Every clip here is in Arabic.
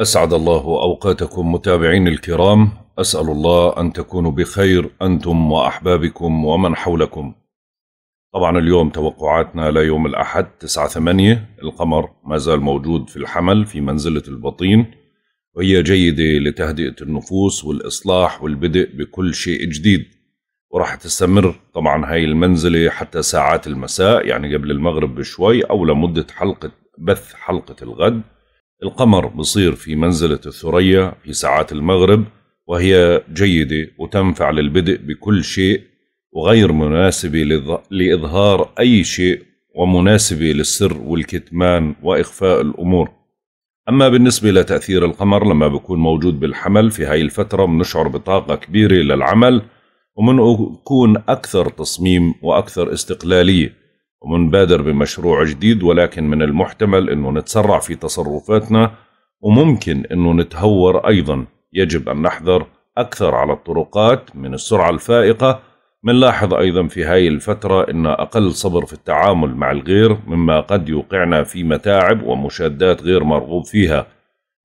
أسعد الله أوقاتكم متابعين الكرام أسأل الله أن تكونوا بخير أنتم وأحبابكم ومن حولكم طبعا اليوم توقعاتنا ليوم الاحد تسعة ثمانية القمر ما زال موجود في الحمل في منزلة البطين وهي جيدة لتهدئة النفوس والإصلاح والبدء بكل شيء جديد وراح تستمر طبعا هاي المنزلة حتى ساعات المساء يعني قبل المغرب بشوي أو لمدة حلقة بث حلقة الغد القمر بصير في منزلة الثريا في ساعات المغرب وهي جيدة وتنفع للبدء بكل شيء وغير مناسبة لإظهار أي شيء ومناسبة للسر والكتمان وإخفاء الأمور أما بالنسبة لتأثير القمر لما بكون موجود بالحمل في هاي الفترة بنشعر بطاقة كبيرة للعمل ومنكون أكثر تصميم وأكثر استقلالية ومنبادر بمشروع جديد ولكن من المحتمل أنه نتسرع في تصرفاتنا وممكن أنه نتهور أيضا يجب أن نحذر أكثر على الطرقات من السرعة الفائقة منلاحظ أيضا في هاي الفترة أن أقل صبر في التعامل مع الغير مما قد يوقعنا في متاعب ومشادات غير مرغوب فيها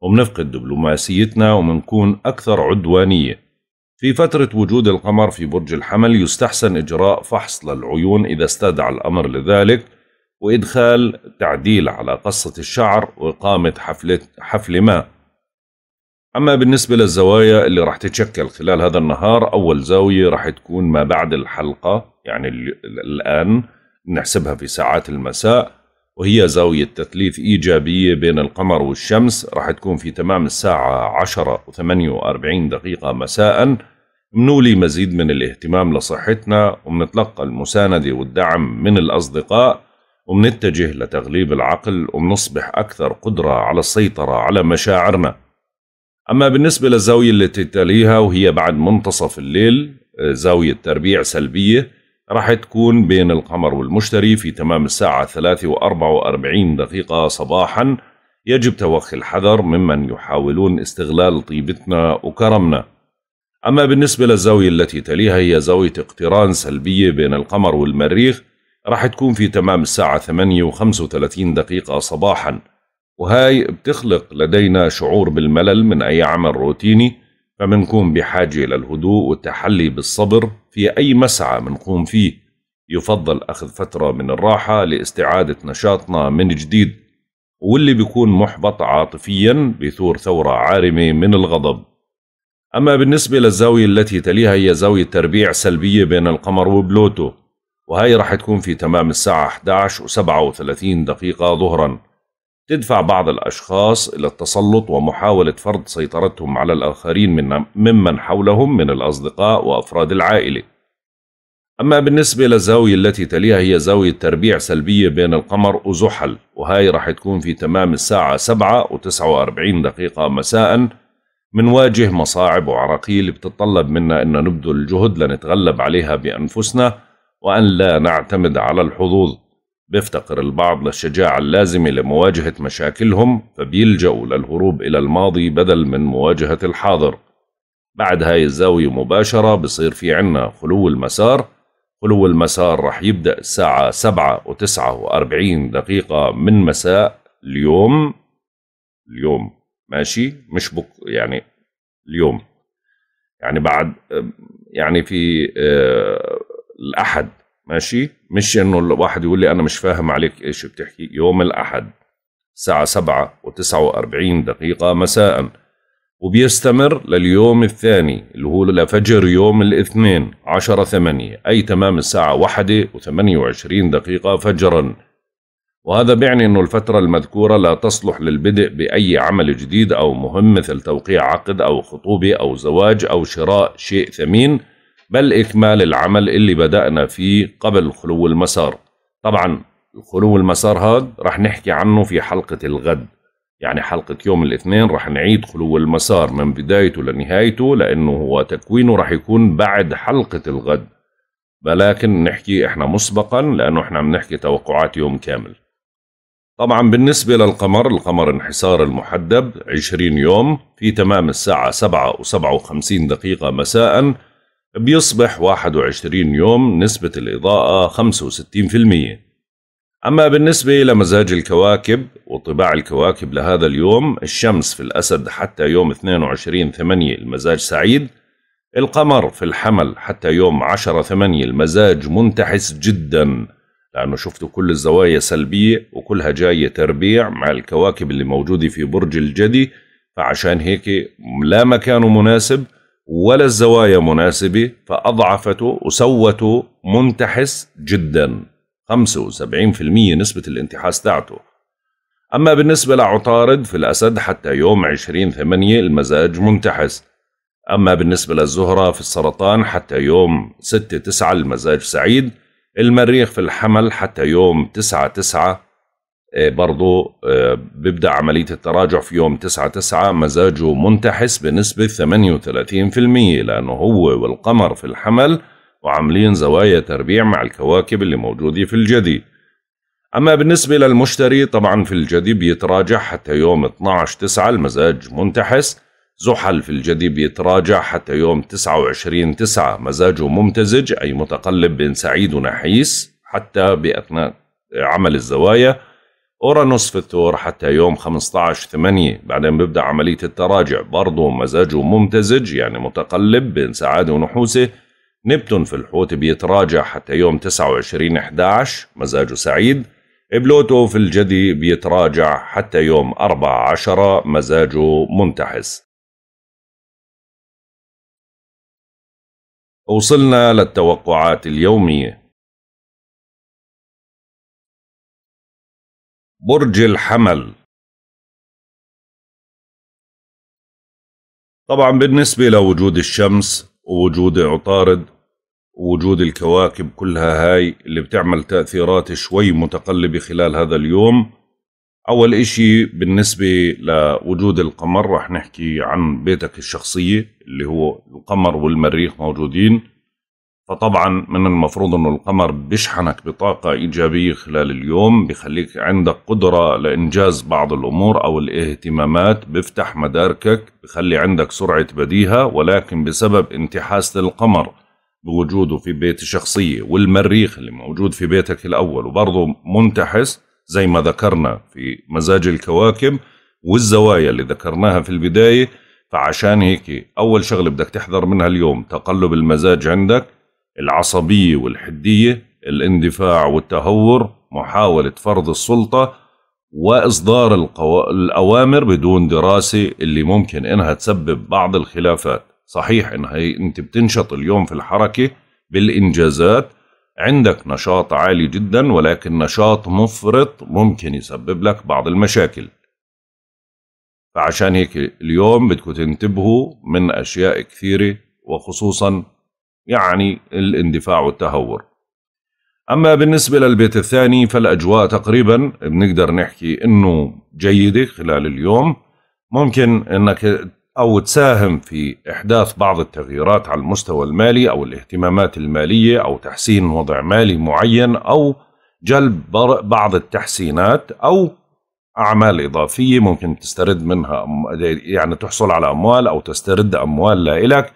ومنفقد دبلوماسيتنا ومنكون أكثر عدوانية في فترة وجود القمر في برج الحمل يستحسن إجراء فحص للعيون إذا استدعى الأمر لذلك وإدخال تعديل على قصة الشعر وإقامة حفلة حفل ما أما بالنسبة للزوايا اللي راح تتشكل خلال هذا النهار أول زاوية راح تكون ما بعد الحلقة يعني الآن نحسبها في ساعات المساء وهي زاوية تثليث إيجابية بين القمر والشمس راح تكون في تمام الساعة 10 و48 دقيقة مساءً منولي مزيد من الاهتمام لصحتنا ومنتلقى المساندة والدعم من الأصدقاء ومنتجه لتغليب العقل ومنصبح أكثر قدرة على السيطرة على مشاعرنا أما بالنسبة للزاوية التي تليها وهي بعد منتصف الليل زاوية تربيع سلبية راح تكون بين القمر والمشتري في تمام الساعة 3 و 44 دقيقة صباحا يجب توخي الحذر ممن يحاولون استغلال طيبتنا وكرمنا أما بالنسبة للزاوية التي تليها هي زاوية اقتران سلبية بين القمر والمريخ راح تكون في تمام الساعة 8 و 35 دقيقة صباحا وهاي بتخلق لدينا شعور بالملل من أي عمل روتيني فمنكون بحاجة للهدوء والتحلي بالصبر في أي مسعى منقوم فيه يفضل أخذ فترة من الراحة لاستعادة نشاطنا من جديد واللي بيكون محبط عاطفيا بيثور ثورة عارمة من الغضب أما بالنسبة للزاوية التي تليها هي زاوية تربيع سلبية بين القمر وبلوتو وهي رح تكون في تمام الساعة 11 و 37 دقيقة ظهرا تدفع بعض الأشخاص إلى التسلط ومحاولة فرض سيطرتهم على الآخرين من ممن حولهم من الأصدقاء وأفراد العائلة أما بالنسبة للزاوية التي تليها هي زاوية تربيع سلبية بين القمر وزحل وهي رح تكون في تمام الساعة 7 و 49 دقيقة مساءً منواجه مصاعب وعراقيل بتتطلب منا أن نبذل جهد لنتغلب عليها بأنفسنا وأن لا نعتمد على الحظوظ بيفتقر البعض للشجاعة اللازمة لمواجهة مشاكلهم فبيلجأوا للهروب إلى الماضي بدل من مواجهة الحاضر بعد هاي الزاوية مباشرة بصير في عنا خلو المسار خلو المسار رح يبدأ الساعة 7 و49 دقيقة من مساء اليوم اليوم ماشي مش بك يعني اليوم يعني بعد يعني في آه، الاحد ماشي مش انه الواحد يقول لي انا مش فاهم عليك ايش بتحكي يوم الاحد الساعة سبعة وتسعة واربعين دقيقة مساء وبيستمر لليوم الثاني اللي هو لفجر يوم الاثنين 10 8 أي تمام الساعة واحدة وثمانية وعشرين دقيقة فجراً وهذا بيعني أن الفترة المذكورة لا تصلح للبدء بأي عمل جديد أو مهم مثل توقيع عقد أو خطوبة أو زواج أو شراء شيء ثمين بل إكمال العمل اللي بدأنا فيه قبل خلو المسار طبعا الخلو المسار هاد رح نحكي عنه في حلقة الغد يعني حلقة يوم الاثنين رح نعيد خلو المسار من بدايته لنهايته لأنه هو تكوينه رح يكون بعد حلقة الغد ولكن نحكي احنا مسبقا لأنه احنا بنحكي توقعات يوم كامل طبعا بالنسبة للقمر القمر انحسار المحدب 20 يوم في تمام الساعة 7 و57 دقيقة مساء بيصبح 21 يوم نسبة الإضاءة 65% أما بالنسبة لمزاج الكواكب وطباع الكواكب لهذا اليوم الشمس في الأسد حتى يوم 22 8 المزاج سعيد القمر في الحمل حتى يوم 10 8 المزاج منتحس جداً لأنه شفتوا كل الزوايا سلبية وكلها جاية تربيع مع الكواكب اللي موجودة في برج الجدي فعشان هيك لا مكانه مناسب ولا الزوايا مناسبة فأضعفته وسوته منتحس جدا 75% نسبة الانتحاس تاعته أما بالنسبة لعطارد في الأسد حتى يوم 20 8 المزاج منتحس أما بالنسبة للزهرة في السرطان حتى يوم 6 9 المزاج سعيد المريخ في الحمل حتى يوم تسعة تسعة آه، برضو آه، بيبدأ عملية التراجع في يوم تسعة تسعة مزاجه منتحس بنسبة 38% لأنه هو والقمر في الحمل وعاملين زوايا تربيع مع الكواكب اللي موجودة في الجدي أما بالنسبة للمشتري طبعا في الجدي بيتراجع حتى يوم 12 تسعة المزاج منتحس زحل في الجدي بيتراجع حتى يوم 29 9 مزاجه ممتزج أي متقلب بين سعيد ونحيس حتى بأثناء عمل الزوايا أورانوس في الثور حتى يوم 15 8 بعدين بيبدأ عملية التراجع برضه مزاجه ممتزج يعني متقلب بين سعادة ونحوسة نبتون في الحوت بيتراجع حتى يوم 29 11 مزاجه سعيد بلوتو في الجدي بيتراجع حتى يوم 14 مزاجه منتحس وصلنا للتوقعات اليومية برج الحمل طبعا بالنسبة لوجود الشمس ووجود عطارد ووجود الكواكب كلها هاي اللي بتعمل تأثيرات شوي متقلبة خلال هذا اليوم أول إشي بالنسبة لوجود القمر رح نحكي عن بيتك الشخصية اللي هو القمر والمريخ موجودين فطبعا من المفروض أنه القمر بيشحنك بطاقة إيجابية خلال اليوم بخليك عندك قدرة لإنجاز بعض الأمور أو الاهتمامات بيفتح مداركك بخلي عندك سرعة بديهة ولكن بسبب انتحاس للقمر بوجوده في بيت الشخصية والمريخ اللي موجود في بيتك الأول وبرضه منتحس زي ما ذكرنا في مزاج الكواكب والزوايا اللي ذكرناها في البداية فعشان هيك أول شغلة بدك تحذر منها اليوم تقلب المزاج عندك العصبية والحدية الاندفاع والتهور محاولة فرض السلطة وإصدار القو... الأوامر بدون دراسة اللي ممكن إنها تسبب بعض الخلافات صحيح إنها أنت بتنشط اليوم في الحركة بالإنجازات عندك نشاط عالي جدا ولكن نشاط مفرط ممكن يسبب لك بعض المشاكل فعشان هيك اليوم بدكم تنتبهوا من أشياء كثيرة وخصوصا يعني الاندفاع والتهور أما بالنسبة للبيت الثاني فالأجواء تقريبا بنقدر نحكي إنه جيدة خلال اليوم ممكن إنك أو تساهم في إحداث بعض التغييرات على المستوى المالي أو الاهتمامات المالية أو تحسين وضع مالي معين أو جلب بعض التحسينات أو أعمال إضافية ممكن تسترد منها يعني تحصل على أموال أو تسترد أموال لإلك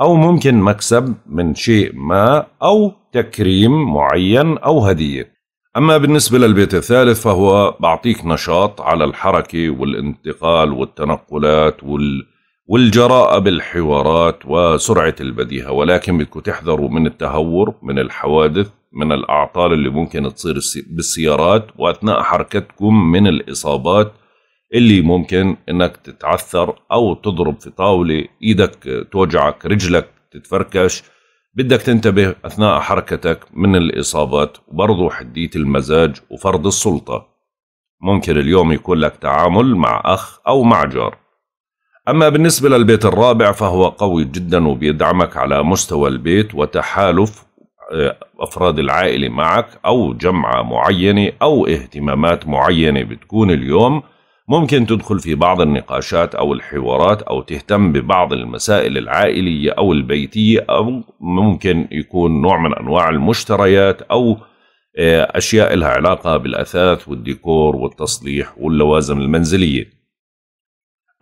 أو ممكن مكسب من شيء ما أو تكريم معين أو هدية أما بالنسبة للبيت الثالث فهو بعطيك نشاط على الحركة والانتقال والتنقلات وال والجراءة بالحوارات وسرعة البديهة ولكن بدكم تحذروا من التهور من الحوادث من الأعطال اللي ممكن تصير بالسيارات وأثناء حركتكم من الإصابات اللي ممكن انك تتعثر او تضرب في طاوله ايدك توجعك رجلك تتفركش بدك تنتبه اثناء حركتك من الاصابات وبرضو حديه المزاج وفرض السلطه ممكن اليوم يكون لك تعامل مع اخ او مع جار أما بالنسبة للبيت الرابع فهو قوي جدا وبيدعمك على مستوى البيت وتحالف آه، أفراد العائلة معك أو جمعة معينة أو اهتمامات معينة بتكون اليوم ممكن تدخل في بعض النقاشات أو الحوارات أو تهتم ببعض المسائل العائلية أو البيتية أو ممكن يكون نوع من أنواع المشتريات أو آه، أشياء لها علاقة بالأثاث والديكور والتصليح واللوازم المنزلية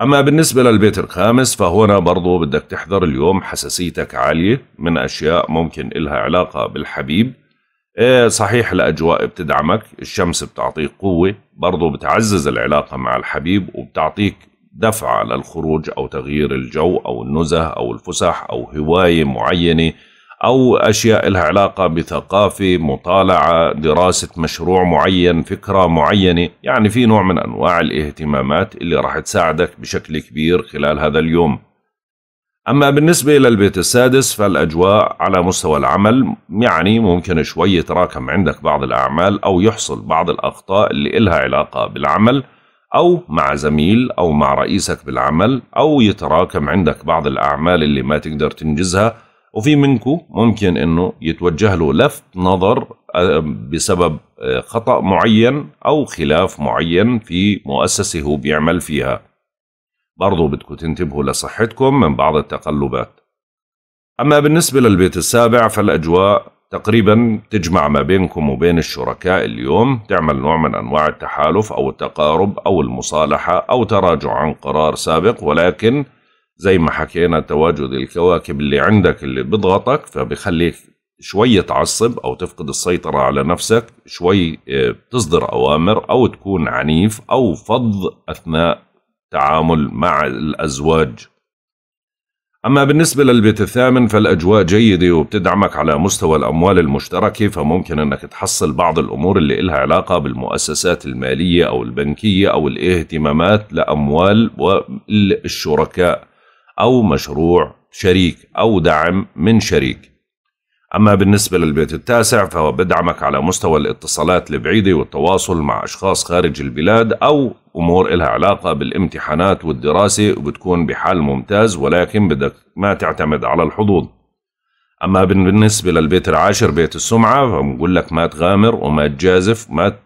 أما بالنسبة للبيت الخامس فهنا برضو بدك تحذر اليوم حساسيتك عالية من أشياء ممكن إلها علاقة بالحبيب إيه، صحيح الأجواء بتدعمك الشمس بتعطيك قوة برضو بتعزز العلاقة مع الحبيب وبتعطيك دفعة للخروج أو تغيير الجو أو النزه أو الفسح أو هواية معينة أو أشياء لها علاقة بثقافة مطالعة دراسة مشروع معين فكرة معينة يعني في نوع من أنواع الاهتمامات اللي راح تساعدك بشكل كبير خلال هذا اليوم أما بالنسبة للبيت السادس فالأجواء على مستوى العمل يعني ممكن شوي يتراكم عندك بعض الأعمال أو يحصل بعض الأخطاء اللي إلها علاقة بالعمل أو مع زميل أو مع رئيسك بالعمل أو يتراكم عندك بعض الأعمال اللي ما تقدر تنجزها وفي منكم ممكن انه يتوجه له لفت نظر آه، بسبب آه، خطا معين او خلاف معين في مؤسسه هو بيعمل فيها برضو بدكم تنتبهوا لصحتكم من بعض التقلبات اما بالنسبه للبيت السابع فالاجواء تقريبا تجمع ما بينكم وبين الشركاء اليوم تعمل نوع من انواع التحالف او التقارب او المصالحه او تراجع عن قرار سابق ولكن زي ما حكينا تواجد الكواكب اللي عندك اللي بضغطك فبخليك شوي تعصب أو تفقد السيطرة على نفسك شوي آه، تصدر أوامر أو تكون عنيف أو فظ أثناء تعامل مع الأزواج أما بالنسبة للبيت الثامن فالأجواء جيدة وبتدعمك على مستوى الأموال المشتركة فممكن أنك تحصل بعض الأمور اللي إلها علاقة بالمؤسسات المالية أو البنكية أو الاهتمامات لأموال والشركاء أو مشروع شريك أو دعم من شريك أما بالنسبة للبيت التاسع فهو بدعمك على مستوى الاتصالات البعيدة والتواصل مع أشخاص خارج البلاد أو أمور إلها علاقة بالامتحانات والدراسة وبتكون بحال ممتاز ولكن بدك ما تعتمد على الحظوظ أما بالنسبة للبيت العاشر بيت السمعة فبقول لك ما تغامر وما تجازف ما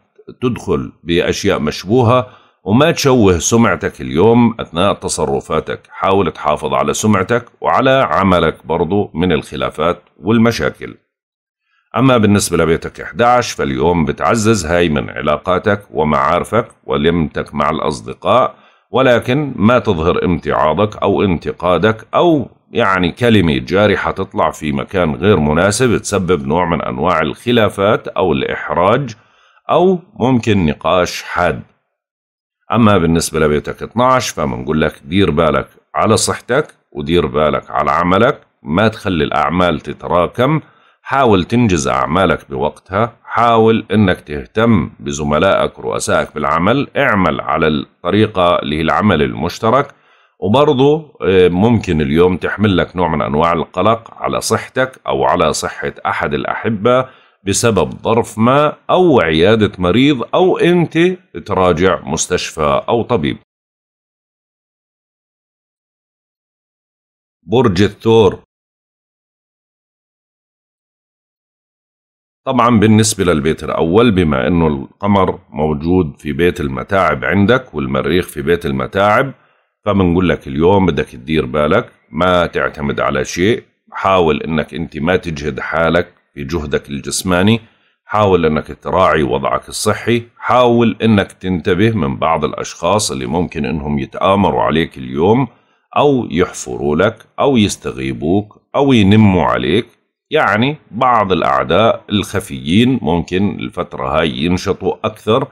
تدخل بأشياء مشبوهة وما تشوه سمعتك اليوم أثناء تصرفاتك حاول تحافظ على سمعتك وعلى عملك برضو من الخلافات والمشاكل أما بالنسبة لبيتك 11 فاليوم بتعزز هاي من علاقاتك ومعارفك ولمتك مع الأصدقاء ولكن ما تظهر امتعاضك أو انتقادك أو يعني كلمة جارحة تطلع في مكان غير مناسب تسبب نوع من أنواع الخلافات أو الإحراج أو ممكن نقاش حاد أما بالنسبة لبيتك 12 فبنقول لك دير بالك على صحتك ودير بالك على عملك ما تخلي الأعمال تتراكم حاول تنجز أعمالك بوقتها حاول أنك تهتم بزملائك ورؤسائك بالعمل اعمل على الطريقة اللي هي العمل المشترك وبرضه آه، ممكن اليوم تحمل لك نوع من أنواع القلق على صحتك أو على صحة أحد الأحبة بسبب ظرف ما أو عيادة مريض أو أنت تراجع مستشفى أو طبيب برج الثور طبعا بالنسبة للبيت الأول بما أنه القمر موجود في بيت المتاعب عندك والمريخ في بيت المتاعب فبنقول لك اليوم بدك تدير بالك ما تعتمد على شيء حاول أنك أنت ما تجهد حالك في جهدك الجسماني حاول انك تراعي وضعك الصحي حاول انك تنتبه من بعض الاشخاص اللي ممكن انهم يتآمروا عليك اليوم او يحفروا لك او يستغيبوك او ينموا عليك يعني بعض الاعداء الخفيين ممكن الفترة هاي ينشطوا اكثر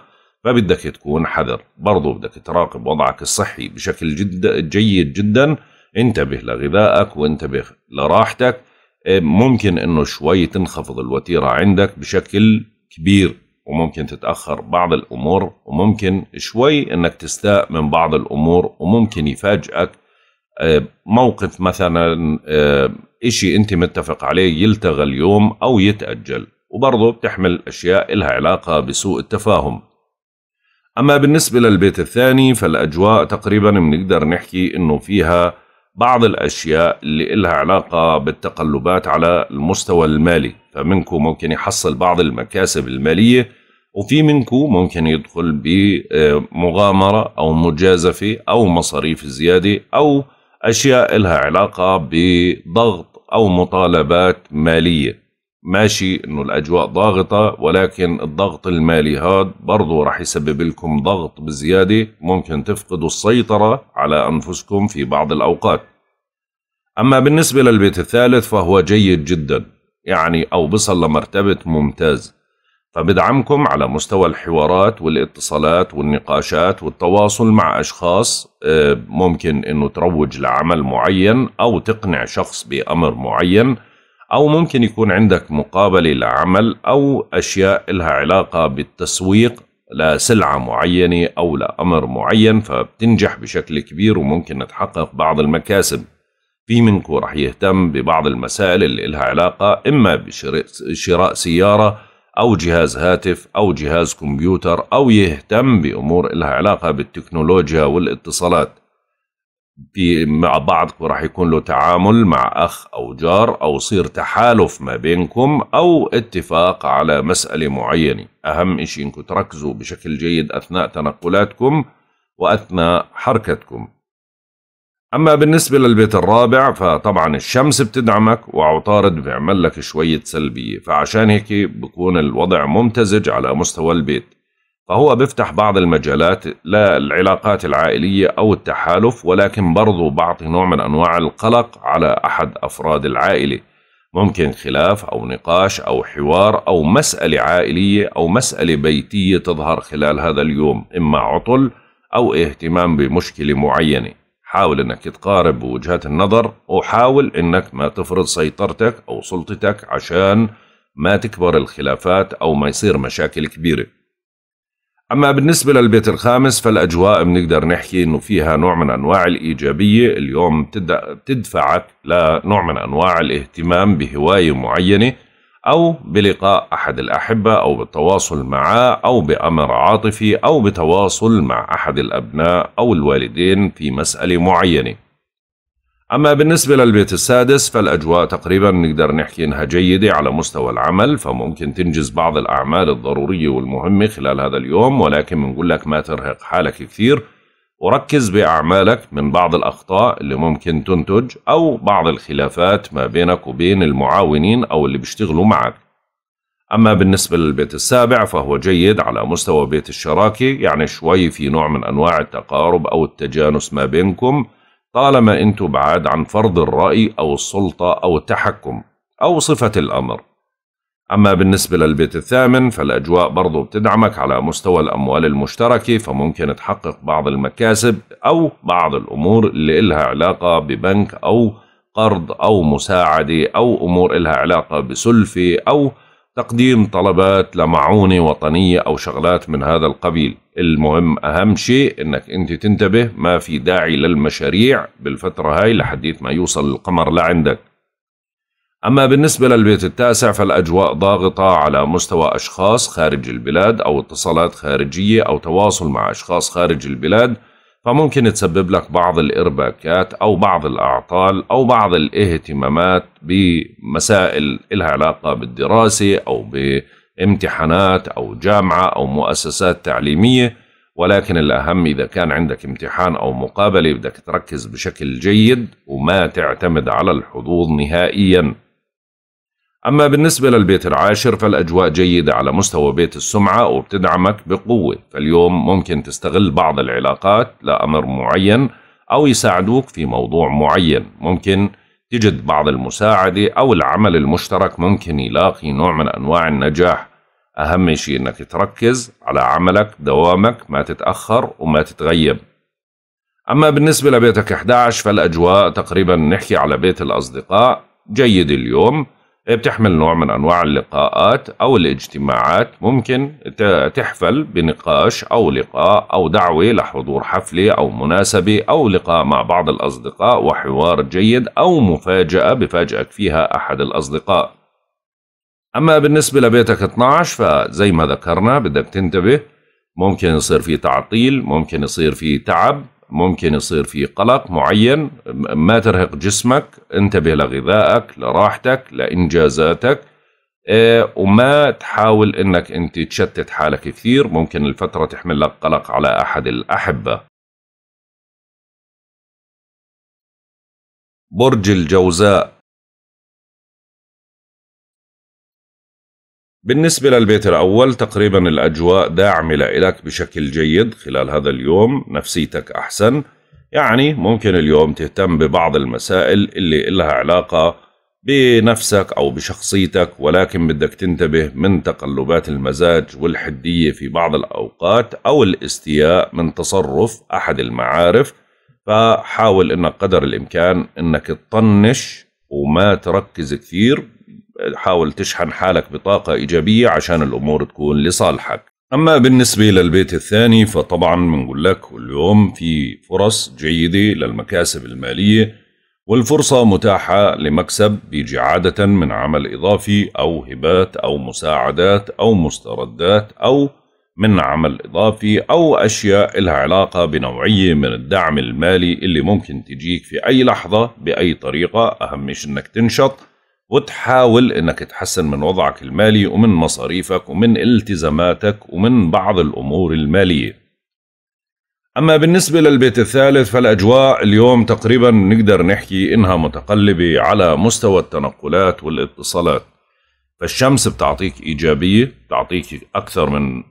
فبدك تكون حذر برضو بدك تراقب وضعك الصحي بشكل جد جيد جدا انتبه لغذائك وانتبه لراحتك ممكن انه شوي تنخفض الوتيره عندك بشكل كبير وممكن تتاخر بعض الامور وممكن شوي انك تستاء من بعض الامور وممكن يفاجئك آه، موقف مثلا آه، اشي انت متفق عليه يلتغى اليوم او يتاجل وبرضه بتحمل اشياء لها علاقه بسوء التفاهم اما بالنسبه للبيت الثاني فالاجواء تقريبا بنقدر نحكي انه فيها بعض الأشياء اللي إلها علاقة بالتقلبات على المستوى المالي فمنكم ممكن يحصل بعض المكاسب المالية وفي منكم ممكن يدخل بمغامرة أو مجازفة أو مصاريف زيادة أو أشياء إلها علاقة بضغط أو مطالبات مالية ماشي انه الاجواء ضاغطه ولكن الضغط المالي هاد برضه راح يسبب لكم ضغط بزياده ممكن تفقدوا السيطره على انفسكم في بعض الاوقات اما بالنسبه للبيت الثالث فهو جيد جدا يعني او بصل لمرتبه ممتاز فبدعمكم على مستوى الحوارات والاتصالات والنقاشات والتواصل مع أشخاص آه، ممكن أنه تروج لعمل معين أو تقنع شخص بأمر معين أو ممكن يكون عندك مقابلة لعمل أو أشياء لها علاقة بالتسويق لسلعة معينة أو لأمر معين فبتنجح بشكل كبير وممكن تحقق بعض المكاسب في منكم رح يهتم ببعض المسائل اللي لها علاقة إما بشراء سيارة أو جهاز هاتف أو جهاز كمبيوتر أو يهتم بأمور لها علاقة بالتكنولوجيا والاتصالات في مع بعض راح يكون له تعامل مع أخ أو جار أو صير تحالف ما بينكم أو اتفاق على مسألة معينة أهم إشي إنكم تركزوا بشكل جيد أثناء تنقلاتكم وأثناء حركتكم أما بالنسبة للبيت الرابع فطبعا الشمس بتدعمك وعطارد بيعمل لك شوية سلبية فعشان هيك بكون الوضع ممتزج على مستوى البيت فهو بيفتح بعض المجالات للعلاقات العائلية أو التحالف ولكن برضو بعطي نوع من أنواع القلق على أحد أفراد العائلة ممكن خلاف أو نقاش أو حوار أو مسألة عائلية أو مسألة بيتية تظهر خلال هذا اليوم إما عطل أو اهتمام بمشكلة معينة حاول أنك تقارب وجهات النظر وحاول أنك ما تفرض سيطرتك أو سلطتك عشان ما تكبر الخلافات أو ما يصير مشاكل كبيره أما بالنسبة للبيت الخامس فالأجواء بنقدر نحكي إنه فيها نوع من أنواع الإيجابية اليوم بتدفعك لنوع من أنواع الاهتمام بهواية معينة أو بلقاء أحد الأحبة أو بالتواصل معه أو بأمر عاطفي أو بتواصل مع أحد الأبناء أو الوالدين في مسألة معينة أما بالنسبة للبيت السادس فالأجواء تقريبا نقدر نحكي إنها جيدة على مستوى العمل فممكن تنجز بعض الأعمال الضرورية والمهمة خلال هذا اليوم ولكن بنقول لك ما ترهق حالك كثير وركز بأعمالك من بعض الأخطاء اللي ممكن تنتج أو بعض الخلافات ما بينك وبين المعاونين أو اللي بيشتغلوا معك أما بالنسبة للبيت السابع فهو جيد على مستوى بيت الشراكة يعني شوي في نوع من أنواع التقارب أو التجانس ما بينكم طالما أنتوا بعاد عن فرض الرأي أو السلطة أو التحكم أو صفة الأمر أما بالنسبة للبيت الثامن فالأجواء برضو بتدعمك على مستوى الأموال المشتركة فممكن تحقق بعض المكاسب أو بعض الأمور اللي إلها علاقة ببنك أو قرض أو مساعدة أو أمور إلها علاقة بسلفة أو تقديم طلبات لمعونة وطنية أو شغلات من هذا القبيل المهم أهم شيء أنك أنت تنتبه ما في داعي للمشاريع بالفترة هاي لحديت ما يوصل القمر لعندك أما بالنسبة للبيت التاسع فالأجواء ضاغطة على مستوى أشخاص خارج البلاد أو اتصالات خارجية أو تواصل مع أشخاص خارج البلاد فممكن تسبب لك بعض الإرباكات أو بعض الأعطال أو بعض الاهتمامات بمسائل لها علاقة بالدراسة أو بامتحانات أو جامعة أو مؤسسات تعليمية ولكن الأهم إذا كان عندك امتحان أو مقابلة بدك تركز بشكل جيد وما تعتمد على الحظوظ نهائياً أما بالنسبة للبيت العاشر فالأجواء جيدة على مستوى بيت السمعة وبتدعمك بقوة فاليوم ممكن تستغل بعض العلاقات لأمر معين أو يساعدوك في موضوع معين ممكن تجد بعض المساعدة أو العمل المشترك ممكن يلاقي نوع من أنواع النجاح أهم شيء أنك تركز على عملك دوامك ما تتأخر وما تتغيب أما بالنسبة لبيتك 11 فالأجواء تقريبا نحكي على بيت الأصدقاء جيد اليوم بتحمل نوع من أنواع اللقاءات أو الاجتماعات ممكن تحفل بنقاش أو لقاء أو دعوة لحضور حفلة أو مناسبة أو لقاء مع بعض الأصدقاء وحوار جيد أو مفاجأة بفاجئك فيها أحد الأصدقاء أما بالنسبة لبيتك 12 فزي ما ذكرنا بدك تنتبه ممكن يصير في تعطيل ممكن يصير في تعب ممكن يصير في قلق معين ما ترهق جسمك انتبه لغذائك لراحتك لإنجازاتك إيه، وما تحاول انك انت تشتت حالك كثير ممكن الفترة تحمل لك قلق على احد الاحبة برج الجوزاء بالنسبة للبيت الأول تقريبا الأجواء داعمة لك بشكل جيد خلال هذا اليوم نفسيتك أحسن يعني ممكن اليوم تهتم ببعض المسائل اللي إلها علاقة بنفسك أو بشخصيتك ولكن بدك تنتبه من تقلبات المزاج والحدية في بعض الأوقات أو الاستياء من تصرف أحد المعارف فحاول إنك قدر الإمكان إنك تطنش وما تركز كثير حاول تشحن حالك بطاقة إيجابية عشان الأمور تكون لصالحك أما بالنسبة للبيت الثاني فطبعا بنقول لك اليوم في فرص جيدة للمكاسب المالية والفرصة متاحة لمكسب بيجي عادة من عمل إضافي أو هبات أو مساعدات أو مستردات أو من عمل إضافي أو أشياء لها علاقة بنوعية من الدعم المالي اللي ممكن تجيك في أي لحظة بأي طريقة أهم شيء أنك تنشط وتحاول انك تحسن من وضعك المالي ومن مصاريفك ومن التزاماتك ومن بعض الامور الماليه أما بالنسبة للبيت الثالث فالأجواء اليوم تقريبا نقدر نحكي إنها متقلبة على مستوى التنقلات والاتصالات فالشمس بتعطيك إيجابية بتعطيك أكثر من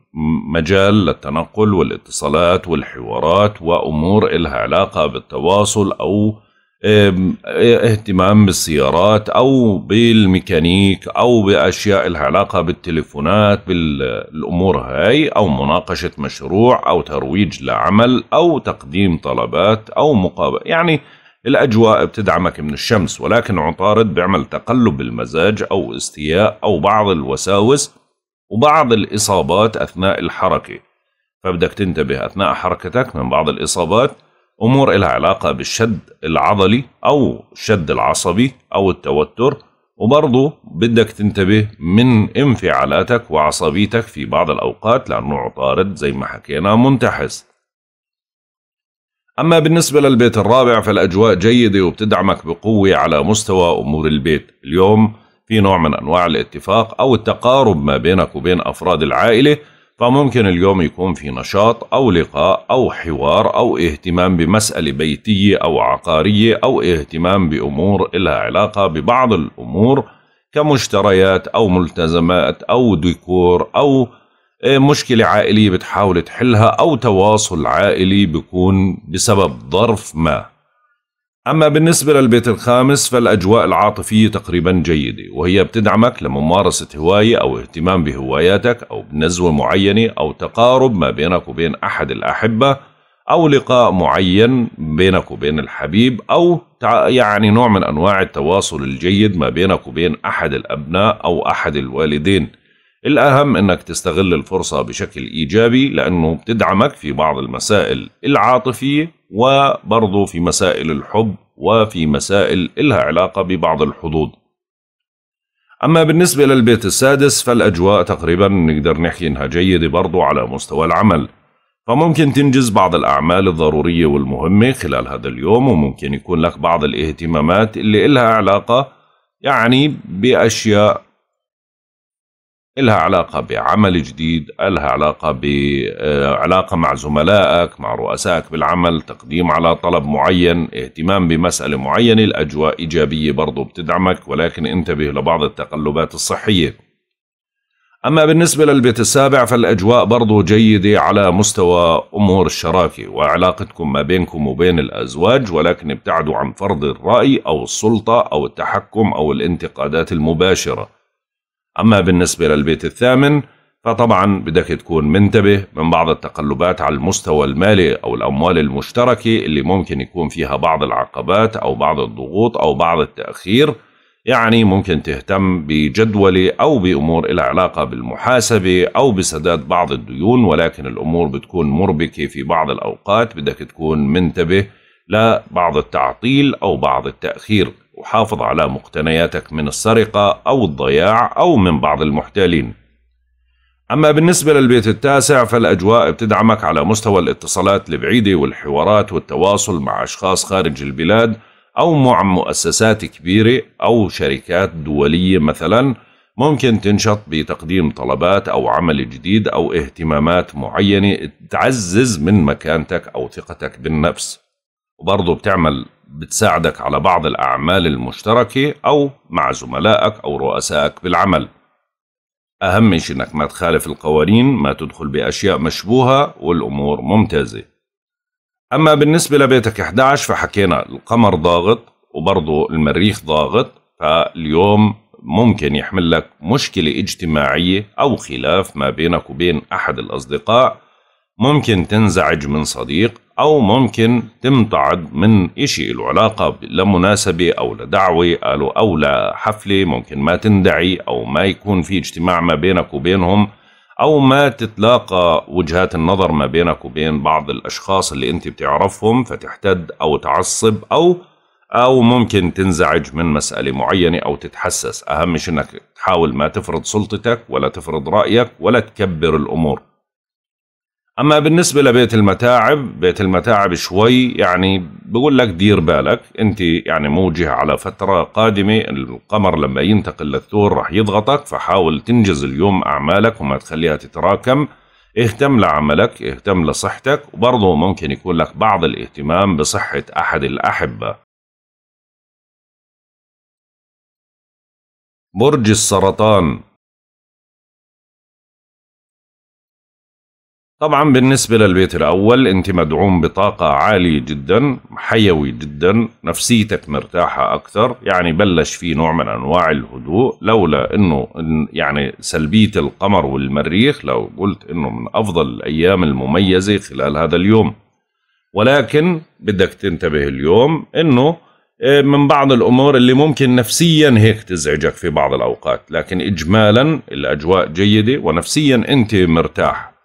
مجال للتنقل والاتصالات والحوارات وأمور إلها علاقة بالتواصل أو اهتمام بالسيارات او بالميكانيك او باشياء لها علاقه بالتليفونات بالامور هاي او مناقشه مشروع او ترويج لعمل او تقديم طلبات او مقابله يعني الاجواء بتدعمك من الشمس ولكن عطارد بيعمل تقلب بالمزاج او استياء او بعض الوساوس وبعض الاصابات اثناء الحركه فبدك تنتبه اثناء حركتك من بعض الاصابات أمور لها علاقة بالشد العضلي أو الشد العصبي أو التوتر وبرضه بدك تنتبه من انفعالاتك وعصبيتك في بعض الأوقات لأنه عطارد زي ما حكينا منتحس أما بالنسبة للبيت الرابع فالأجواء جيدة وبتدعمك بقوة على مستوى أمور البيت اليوم في نوع من أنواع الاتفاق أو التقارب ما بينك وبين أفراد العائلة فممكن اليوم يكون في نشاط أو لقاء أو حوار أو اهتمام بمسألة بيتية أو عقارية أو اهتمام بأمور إلها علاقة ببعض الأمور كمشتريات أو ملتزمات أو ديكور أو آه، مشكلة عائلية بتحاول تحلها أو تواصل عائلي بيكون بسبب ظرف ما أما بالنسبة للبيت الخامس فالأجواء العاطفية تقريبا جيدة وهي بتدعمك لممارسة هواية أو اهتمام بهواياتك أو بنزوة معينة أو تقارب ما بينك وبين أحد الأحبة أو لقاء معين بينك وبين الحبيب أو يعني نوع من أنواع التواصل الجيد ما بينك وبين أحد الأبناء أو أحد الوالدين الأهم أنك تستغل الفرصة بشكل إيجابي لأنه بتدعمك في بعض المسائل العاطفية وبرضه في مسائل الحب وفي مسائل إلها علاقة ببعض الحظوظ أما بالنسبة للبيت السادس فالأجواء تقريبا نقدر نحكي إنها جيدة برضو على مستوى العمل فممكن تنجز بعض الأعمال الضرورية والمهمة خلال هذا اليوم وممكن يكون لك بعض الاهتمامات اللي إلها علاقة يعني بأشياء إلها علاقة بعمل جديد إلها علاقة بعلاقة آه، مع زملائك مع رؤسائك بالعمل تقديم على طلب معين اهتمام بمسألة معينة الأجواء إيجابية برضو بتدعمك ولكن انتبه لبعض التقلبات الصحية أما بالنسبة للبيت السابع فالأجواء برضو جيدة على مستوى أمور الشراكة وعلاقتكم ما بينكم وبين الأزواج ولكن ابتعدوا عن فرض الرأي أو السلطة أو التحكم أو الانتقادات المباشرة أما بالنسبة للبيت الثامن فطبعا بدك تكون منتبه من بعض التقلبات على المستوى المالي أو الأموال المشتركة اللي ممكن يكون فيها بعض العقبات أو بعض الضغوط أو بعض التأخير يعني ممكن تهتم بجدولة أو بأمور لها علاقة بالمحاسبة أو بسداد بعض الديون ولكن الأمور بتكون مربكة في بعض الأوقات بدك تكون منتبه لبعض التعطيل أو بعض التأخير وحافظ على مقتنياتك من السرقة أو الضياع أو من بعض المحتالين أما بالنسبة للبيت التاسع فالأجواء بتدعمك على مستوى الاتصالات البعيدة والحوارات والتواصل مع أشخاص خارج البلاد أو مع مؤسسات كبيرة أو شركات دولية مثلا ممكن تنشط بتقديم طلبات أو عمل جديد أو اهتمامات معينة تعزز من مكانتك أو ثقتك بالنفس وبرضه بتعمل بتساعدك على بعض الأعمال المشتركة أو مع زملائك أو رؤسائك بالعمل أهم شيء إنك ما تخالف القوانين ما تدخل بأشياء مشبوهة والأمور ممتازة أما بالنسبة لبيتك 11 فحكينا القمر ضاغط وبرضه المريخ ضاغط فاليوم ممكن يحمل لك مشكلة اجتماعية أو خلاف ما بينك وبين أحد الأصدقاء ممكن تنزعج من صديق أو ممكن تمتعض من إشي له علاقة لمناسبة أو لدعوة قالوا أو لحفلة ممكن ما تندعي أو ما يكون في اجتماع ما بينك وبينهم أو ما تتلاقى وجهات النظر ما بينك وبين بعض الأشخاص اللي أنت بتعرفهم فتحتد أو تعصب أو أو ممكن تنزعج من مسألة معينة أو تتحسس أهم شيء أنك تحاول ما تفرض سلطتك ولا تفرض رأيك ولا تكبر الأمور اما بالنسبه لبيت المتاعب بيت المتاعب شوي يعني بقول لك دير بالك انت يعني موجه على فتره قادمه القمر لما ينتقل للثور راح يضغطك فحاول تنجز اليوم اعمالك وما تخليها تتراكم اهتم لعملك اهتم لصحتك وبرضه ممكن يكون لك بعض الاهتمام بصحه احد الاحبه برج السرطان طبعا بالنسبة للبيت الأول أنت مدعوم بطاقة عالية جدا حيوي جدا نفسيتك مرتاحة أكثر يعني بلش في نوع من أنواع الهدوء لولا أنه يعني سلبية القمر والمريخ لو قلت أنه من أفضل الأيام المميزة خلال هذا اليوم ولكن بدك تنتبه اليوم أنه آه، من بعض الأمور اللي ممكن نفسيا هيك تزعجك في بعض الأوقات لكن إجمالا الأجواء جيدة ونفسيا أنت مرتاح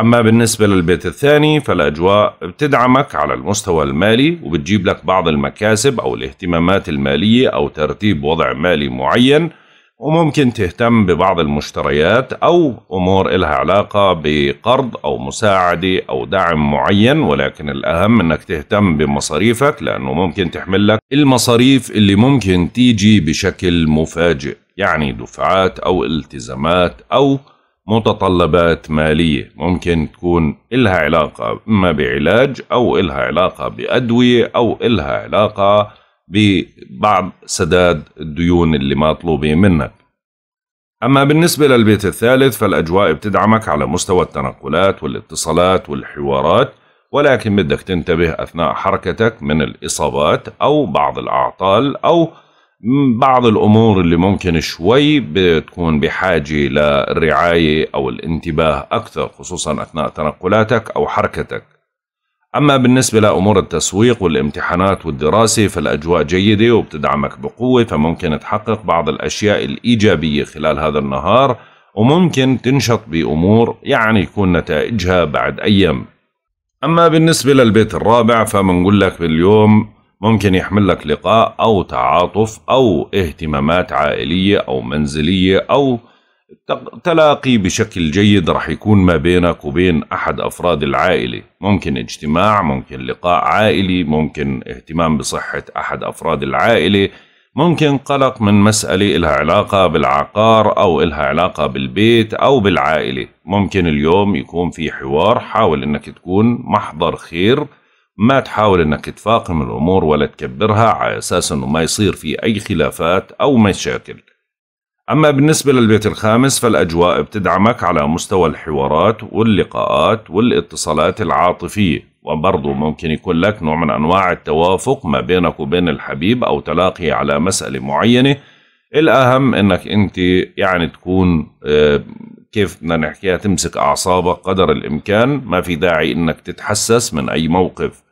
أما بالنسبة للبيت الثاني فالأجواء بتدعمك على المستوى المالي وبتجيب لك بعض المكاسب أو الاهتمامات المالية أو ترتيب وضع مالي معين وممكن تهتم ببعض المشتريات أو أمور إلها علاقة بقرض أو مساعدة أو دعم معين ولكن الأهم أنك تهتم بمصاريفك لأنه ممكن تحمل لك المصاريف اللي ممكن تيجي بشكل مفاجئ يعني دفعات أو التزامات أو متطلبات مالية ممكن تكون إلها علاقة إما بعلاج أو إلها علاقة بأدوية أو إلها علاقة ببعض سداد الديون اللي مطلوبة منك أما بالنسبة للبيت الثالث فالأجواء بتدعمك على مستوى التنقلات والاتصالات والحوارات ولكن بدك تنتبه أثناء حركتك من الإصابات أو بعض الأعطال أو بعض الأمور اللي ممكن شوي بتكون بحاجة للرعاية أو الانتباه أكثر خصوصا أثناء تنقلاتك أو حركتك أما بالنسبة لأمور التسويق والامتحانات والدراسة فالأجواء جيدة وبتدعمك بقوة فممكن تحقق بعض الأشياء الإيجابية خلال هذا النهار وممكن تنشط بأمور يعني يكون نتائجها بعد أيام أما بالنسبة للبيت الرابع فمنقول لك باليوم ممكن يحمل لك لقاء أو تعاطف أو اهتمامات عائلية أو منزلية أو تلاقي بشكل جيد رح يكون ما بينك وبين أحد أفراد العائلة ممكن اجتماع ممكن لقاء عائلي ممكن اهتمام بصحة أحد أفراد العائلة ممكن قلق من مسألة إلها علاقة بالعقار أو إلها علاقة بالبيت أو بالعائلة ممكن اليوم يكون في حوار حاول أنك تكون محضر خير ما تحاول انك تفاقم الامور ولا تكبرها على اساس انه ما يصير في اي خلافات او مشاكل اما بالنسبه للبيت الخامس فالاجواء بتدعمك على مستوى الحوارات واللقاءات والاتصالات العاطفيه وبرضه ممكن يكون لك نوع من انواع التوافق ما بينك وبين الحبيب او تلاقي على مساله معينه الاهم انك انت يعني تكون آه، كيف بدنا نحكيها تمسك اعصابك قدر الامكان ما في داعي انك تتحسس من اي موقف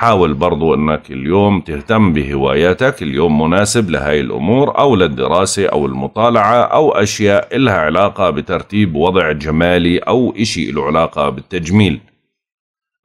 حاول برضو أنك اليوم تهتم بهواياتك اليوم مناسب لهاي الأمور أو للدراسة أو المطالعة أو أشياء إلها علاقة بترتيب وضع جمالي أو إشي له علاقة بالتجميل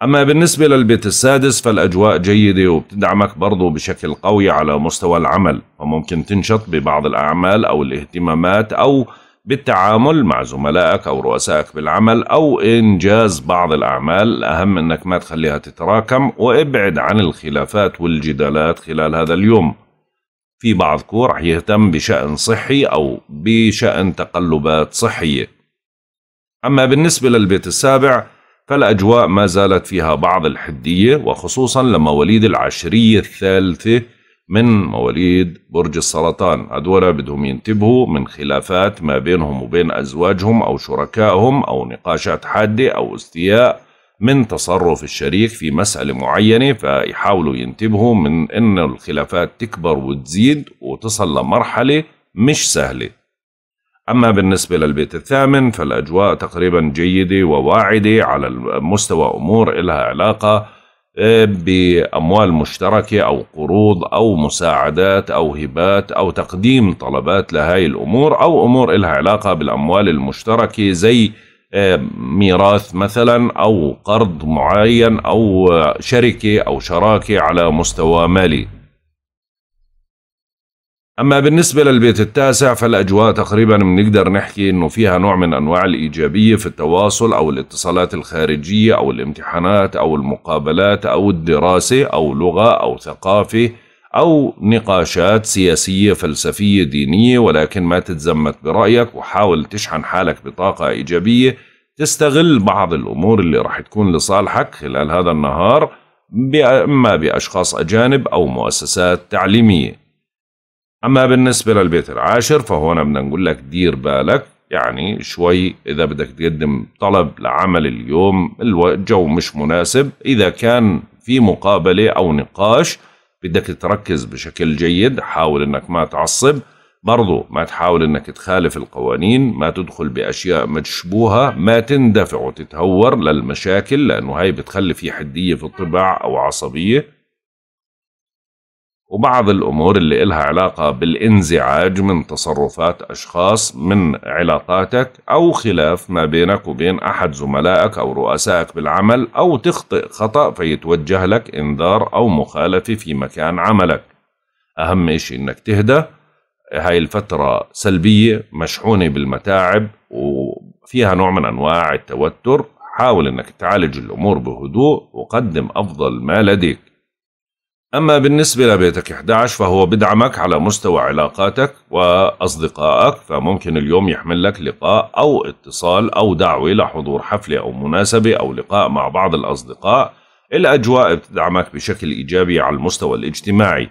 أما بالنسبة للبيت السادس فالأجواء جيدة وبتدعمك برضو بشكل قوي على مستوى العمل فممكن تنشط ببعض الأعمال أو الاهتمامات أو بالتعامل مع زملائك أو رؤسائك بالعمل أو إنجاز بعض الأعمال الأهم أنك ما تخليها تتراكم وابعد عن الخلافات والجدالات خلال هذا اليوم في بعضكم رح يهتم بشأن صحي أو بشأن تقلبات صحية أما بالنسبة للبيت السابع فالأجواء ما زالت فيها بعض الحدية وخصوصا لمواليد العشرية الثالثة من مواليد برج السرطان هدول بدهم ينتبهوا من خلافات ما بينهم وبين أزواجهم أو شركائهم أو نقاشات حادة أو استياء من تصرف الشريك في مسألة معينة فيحاولوا ينتبهوا من أن الخلافات تكبر وتزيد وتصل لمرحلة مش سهلة أما بالنسبة للبيت الثامن فالأجواء تقريبا جيدة وواعدة على مستوى أمور إلها علاقة باموال مشتركه او قروض او مساعدات او هبات او تقديم طلبات لهاي الامور او امور لها علاقه بالاموال المشتركه زي آه، ميراث مثلا او قرض معين او آه، شركه او شراكه على مستوى مالي أما بالنسبة للبيت التاسع فالأجواء تقريبا بنقدر نحكي إنه فيها نوع من أنواع الإيجابية في التواصل أو الاتصالات الخارجية أو الامتحانات أو المقابلات أو الدراسة أو لغة أو ثقافة أو نقاشات سياسية فلسفية دينية ولكن ما تتزمت برأيك وحاول تشحن حالك بطاقة إيجابية تستغل بعض الأمور اللي راح تكون لصالحك خلال هذا النهار إما بأشخاص أجانب أو مؤسسات تعليمية أما بالنسبة للبيت العاشر فهنا بدنا نقول لك دير بالك يعني شوي إذا بدك تقدم طلب لعمل اليوم الجو مش مناسب إذا كان في مقابلة أو نقاش بدك تركز بشكل جيد حاول أنك ما تعصب برضو ما تحاول أنك تخالف القوانين ما تدخل بأشياء مشبوهة ما تندفع وتتهور للمشاكل لأنه هاي بتخلي في حدية في الطباع أو عصبية وبعض الأمور اللي إلها علاقة بالانزعاج من تصرفات أشخاص من علاقاتك أو خلاف ما بينك وبين أحد زملائك أو رؤسائك بالعمل أو تخطئ خطأ فيتوجه لك إنذار أو مخالفة في مكان عملك أهم إشي إنك تهدى هاي الفترة سلبية مشحونة بالمتاعب وفيها نوع من أنواع التوتر حاول إنك تعالج الأمور بهدوء وقدم أفضل ما لديك أما بالنسبة لبيتك 11 فهو بدعمك على مستوى علاقاتك وأصدقائك فممكن اليوم يحمل لك لقاء أو اتصال أو دعوة لحضور حفلة أو مناسبة أو لقاء مع بعض الأصدقاء الأجواء بتدعمك بشكل إيجابي على المستوى الاجتماعي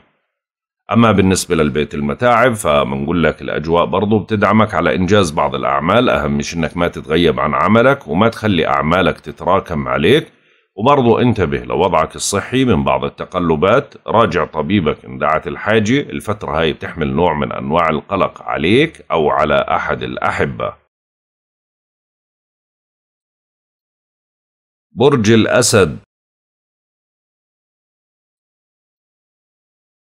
أما بالنسبة للبيت المتاعب فمنقول لك الأجواء برضو بتدعمك على إنجاز بعض الأعمال أهم مش إنك ما تتغيب عن عملك وما تخلي أعمالك تتراكم عليك وبرضو انتبه لوضعك الصحي من بعض التقلبات راجع طبيبك إن دعت الحاجة الفترة هاي بتحمل نوع من أنواع القلق عليك أو على أحد الأحبة برج الأسد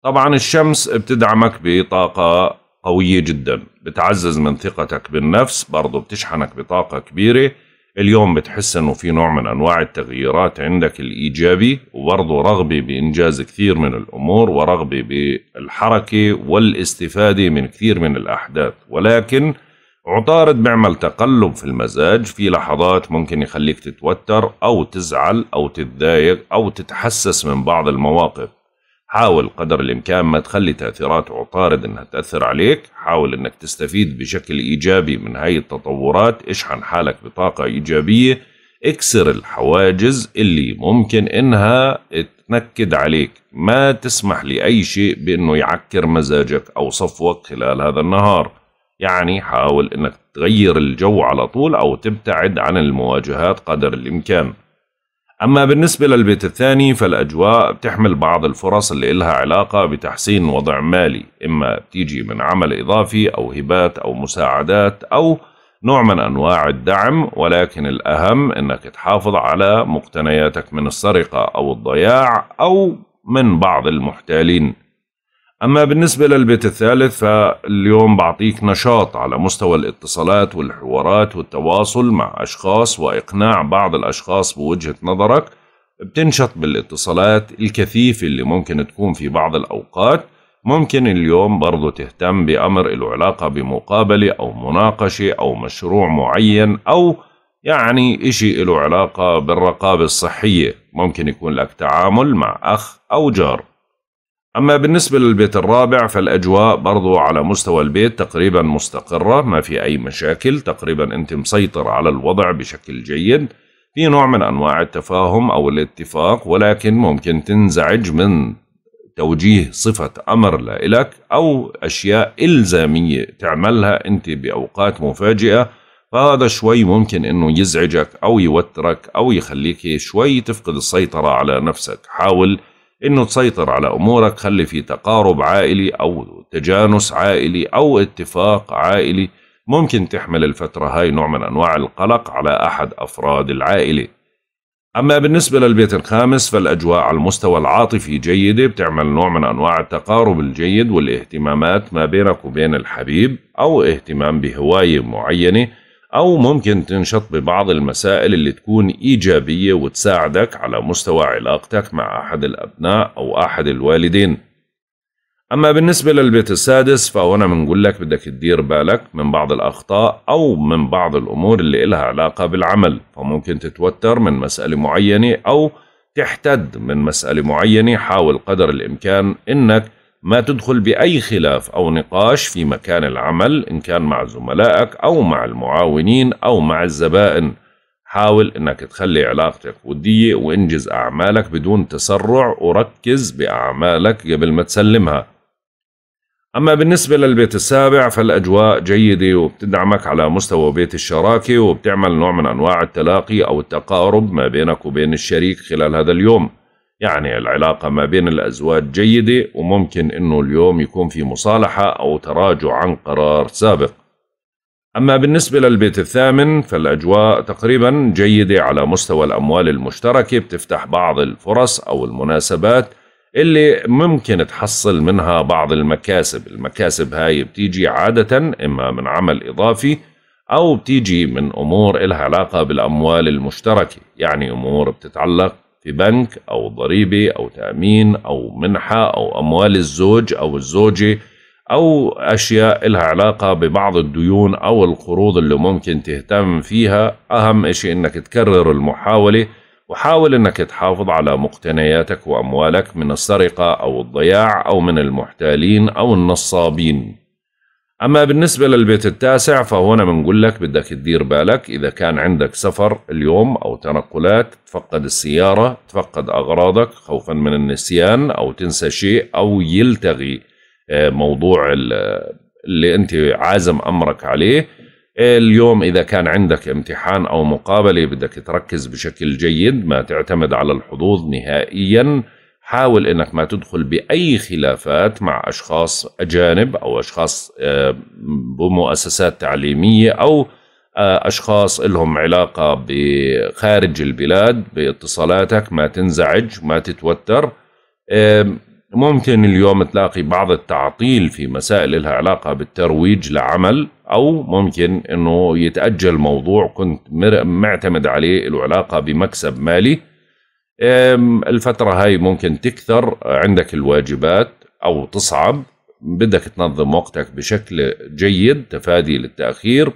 طبعا الشمس بتدعمك بطاقة قوية جدا بتعزز من ثقتك بالنفس برضو بتشحنك بطاقة كبيرة اليوم بتحس انه في نوع من انواع التغييرات عندك الايجابي وبرضه رغبه بانجاز كثير من الامور ورغبه بالحركه والاستفاده من كثير من الاحداث ولكن عطارد بيعمل تقلب في المزاج في لحظات ممكن يخليك تتوتر او تزعل او تتضايق او تتحسس من بعض المواقف حاول قدر الإمكان ما تخلي تأثيرات عطارد إنها تأثر عليك حاول إنك تستفيد بشكل إيجابي من هاي التطورات اشحن حالك بطاقة إيجابية اكسر الحواجز اللي ممكن إنها تنكد عليك ما تسمح لأي شيء بإنه يعكر مزاجك أو صفوك خلال هذا النهار يعني حاول إنك تغير الجو على طول أو تبتعد عن المواجهات قدر الإمكان أما بالنسبة للبيت الثاني فالأجواء بتحمل بعض الفرص اللي إلها علاقة بتحسين وضع مالي إما بتيجي من عمل إضافي أو هبات أو مساعدات أو نوع من أنواع الدعم ولكن الأهم أنك تحافظ على مقتنياتك من السرقة أو الضياع أو من بعض المحتالين أما بالنسبة للبيت الثالث فاليوم بعطيك نشاط على مستوى الاتصالات والحوارات والتواصل مع أشخاص وإقناع بعض الأشخاص بوجهة نظرك بتنشط بالاتصالات الكثيفة اللي ممكن تكون في بعض الأوقات ممكن اليوم برضو تهتم بأمر له علاقة بمقابلة أو مناقشة أو مشروع معين أو يعني إشي له علاقة بالرقابة الصحية ممكن يكون لك تعامل مع أخ أو جار أما بالنسبة للبيت الرابع فالأجواء برضو على مستوى البيت تقريبا مستقرة ما في أي مشاكل تقريبا أنت مسيطر على الوضع بشكل جيد في نوع من أنواع التفاهم أو الاتفاق ولكن ممكن تنزعج من توجيه صفة أمر لإلك أو أشياء إلزامية تعملها أنت بأوقات مفاجئة فهذا شوي ممكن أنه يزعجك أو يوترك أو يخليك شوي تفقد السيطرة على نفسك حاول انه تسيطر على امورك خلي في تقارب عائلي او تجانس عائلي او اتفاق عائلي ممكن تحمل الفترة هاي نوع من انواع القلق على احد افراد العائلة أما بالنسبة للبيت الخامس فالأجواء على المستوى العاطفي جيدة بتعمل نوع من أنواع التقارب الجيد والاهتمامات ما بينك وبين الحبيب أو اهتمام بهواية معينة أو ممكن تنشط ببعض المسائل اللي تكون إيجابية وتساعدك على مستوى علاقتك مع أحد الأبناء أو أحد الوالدين أما بالنسبة للبيت السادس فهنا منقول لك بدك تدير بالك من بعض الأخطاء أو من بعض الأمور اللي إلها علاقة بالعمل فممكن تتوتر من مسألة معينة أو تحتد من مسألة معينة حاول قدر الإمكان إنك ما تدخل بأي خلاف أو نقاش في مكان العمل إن كان مع زملائك أو مع المعاونين أو مع الزبائن حاول إنك تخلي علاقتك ودية وإنجز أعمالك بدون تسرع وركز بأعمالك قبل ما تسلمها أما بالنسبة للبيت السابع فالأجواء جيدة وبتدعمك على مستوى بيت الشراكة وبتعمل نوع من أنواع التلاقي أو التقارب ما بينك وبين الشريك خلال هذا اليوم يعني العلاقة ما بين الأزواج جيدة وممكن أنه اليوم يكون في مصالحة أو تراجع عن قرار سابق أما بالنسبة للبيت الثامن فالأجواء تقريبا جيدة على مستوى الأموال المشتركة بتفتح بعض الفرص أو المناسبات اللي ممكن تحصل منها بعض المكاسب المكاسب هاي بتيجي عادة إما من عمل إضافي أو بتيجي من أمور إلها علاقة بالأموال المشتركة يعني أمور بتتعلق في بنك أو ضريبة أو تأمين أو منحة أو أموال الزوج أو الزوجة أو أشياء لها علاقة ببعض الديون أو القروض اللي ممكن تهتم فيها أهم إشي إنك تكرر المحاولة وحاول إنك تحافظ على مقتنياتك وأموالك من السرقة أو الضياع أو من المحتالين أو النصابين أما بالنسبة للبيت التاسع فهنا بنقول لك بدك تدير بالك إذا كان عندك سفر اليوم أو تنقلات تفقد السيارة تفقد أغراضك خوفا من النسيان أو تنسى شيء أو يلتغي آه، موضوع اللي أنت عازم أمرك عليه اليوم إذا كان عندك امتحان أو مقابلة بدك تركز بشكل جيد ما تعتمد على الحظوظ نهائياً حاول انك ما تدخل باي خلافات مع اشخاص اجانب او اشخاص آه، بمؤسسات تعليميه او آه، اشخاص لهم علاقه بخارج البلاد باتصالاتك ما تنزعج ما تتوتر آه، ممكن اليوم تلاقي بعض التعطيل في مسائل لها علاقه بالترويج لعمل او ممكن انه يتاجل موضوع كنت معتمد عليه له علاقه بمكسب مالي الفترة هاي ممكن تكثر عندك الواجبات أو تصعب بدك تنظم وقتك بشكل جيد تفادي للتأخير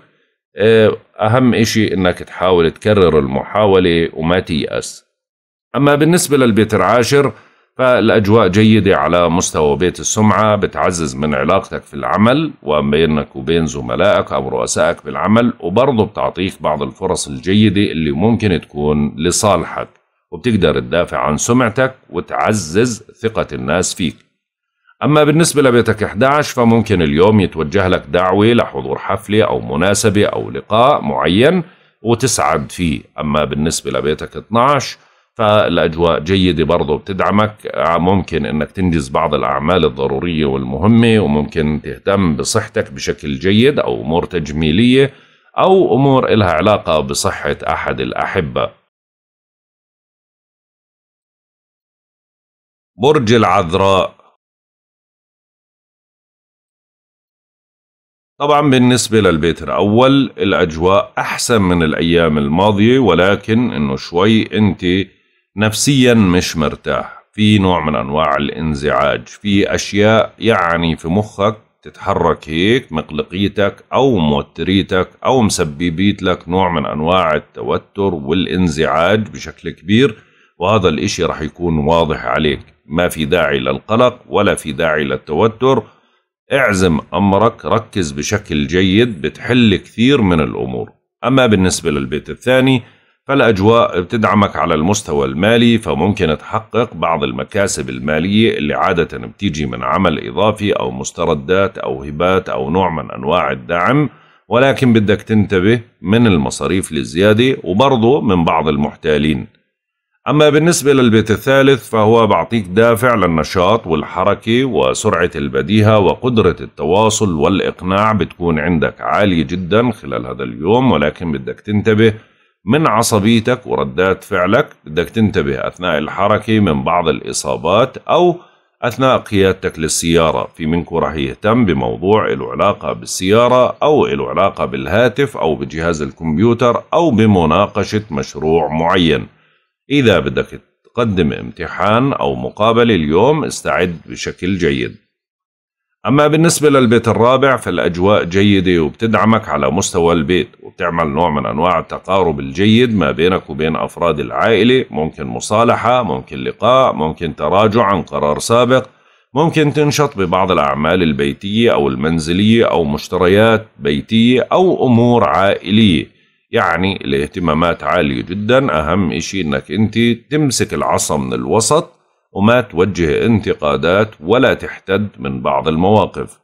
أهم إشي إنك تحاول تكرر المحاولة وما تيأس أما بالنسبة للبيت العاشر فالأجواء جيدة على مستوى بيت السمعة بتعزز من علاقتك في العمل وبينك وبين زملائك أو رؤسائك بالعمل وبرضه بتعطيك بعض الفرص الجيدة اللي ممكن تكون لصالحك وبتقدر تدافع عن سمعتك وتعزز ثقة الناس فيك أما بالنسبة لبيتك 11 فممكن اليوم يتوجه لك دعوة لحضور حفلة أو مناسبة أو لقاء معين وتسعد فيه أما بالنسبة لبيتك 12 فالأجواء جيدة برضه بتدعمك آه، ممكن أنك تنجز بعض الأعمال الضرورية والمهمة وممكن تهتم بصحتك بشكل جيد أو أمور تجميلية أو أمور إلها علاقة بصحة أحد الأحبة برج العذراء طبعا بالنسبة للبيت الأول الأجواء أحسن من الأيام الماضية ولكن إنه شوي أنت نفسيا مش مرتاح في نوع من أنواع الانزعاج في أشياء يعني في مخك تتحرك هيك مقلقيتك أو موتريتك أو مسببيت لك نوع من أنواع التوتر والانزعاج بشكل كبير وهذا الإشي رح يكون واضح عليك ما في داعي للقلق ولا في داعي للتوتر اعزم أمرك ركز بشكل جيد بتحل كثير من الأمور أما بالنسبة للبيت الثاني فالأجواء بتدعمك على المستوى المالي فممكن تحقق بعض المكاسب المالية اللي عادة بتيجي من عمل إضافي أو مستردات أو هبات أو نوع من أنواع الدعم ولكن بدك تنتبه من المصاريف الزيادة وبرضه من بعض المحتالين أما بالنسبة للبيت الثالث فهو بعطيك دافع للنشاط والحركة وسرعة البديهة وقدرة التواصل والإقناع بتكون عندك عالية جدا خلال هذا اليوم ولكن بدك تنتبه من عصبيتك وردات فعلك بدك تنتبه أثناء الحركة من بعض الإصابات أو أثناء قيادتك للسيارة في منكم راح يهتم بموضوع له علاقة بالسيارة أو له علاقة بالهاتف أو بجهاز الكمبيوتر أو بمناقشة مشروع معين إذا بدك تقدم امتحان أو مقابلة اليوم استعد بشكل جيد أما بالنسبة للبيت الرابع فالأجواء جيدة وبتدعمك على مستوى البيت وبتعمل نوع من أنواع التقارب الجيد ما بينك وبين أفراد العائلة ممكن مصالحة ممكن لقاء ممكن تراجع عن قرار سابق ممكن تنشط ببعض الأعمال البيتية أو المنزلية أو مشتريات بيتية أو أمور عائلية يعني الاهتمامات عالية جدا أهم إشي إنك أنت تمسك العصا من الوسط وما توجه انتقادات ولا تحتد من بعض المواقف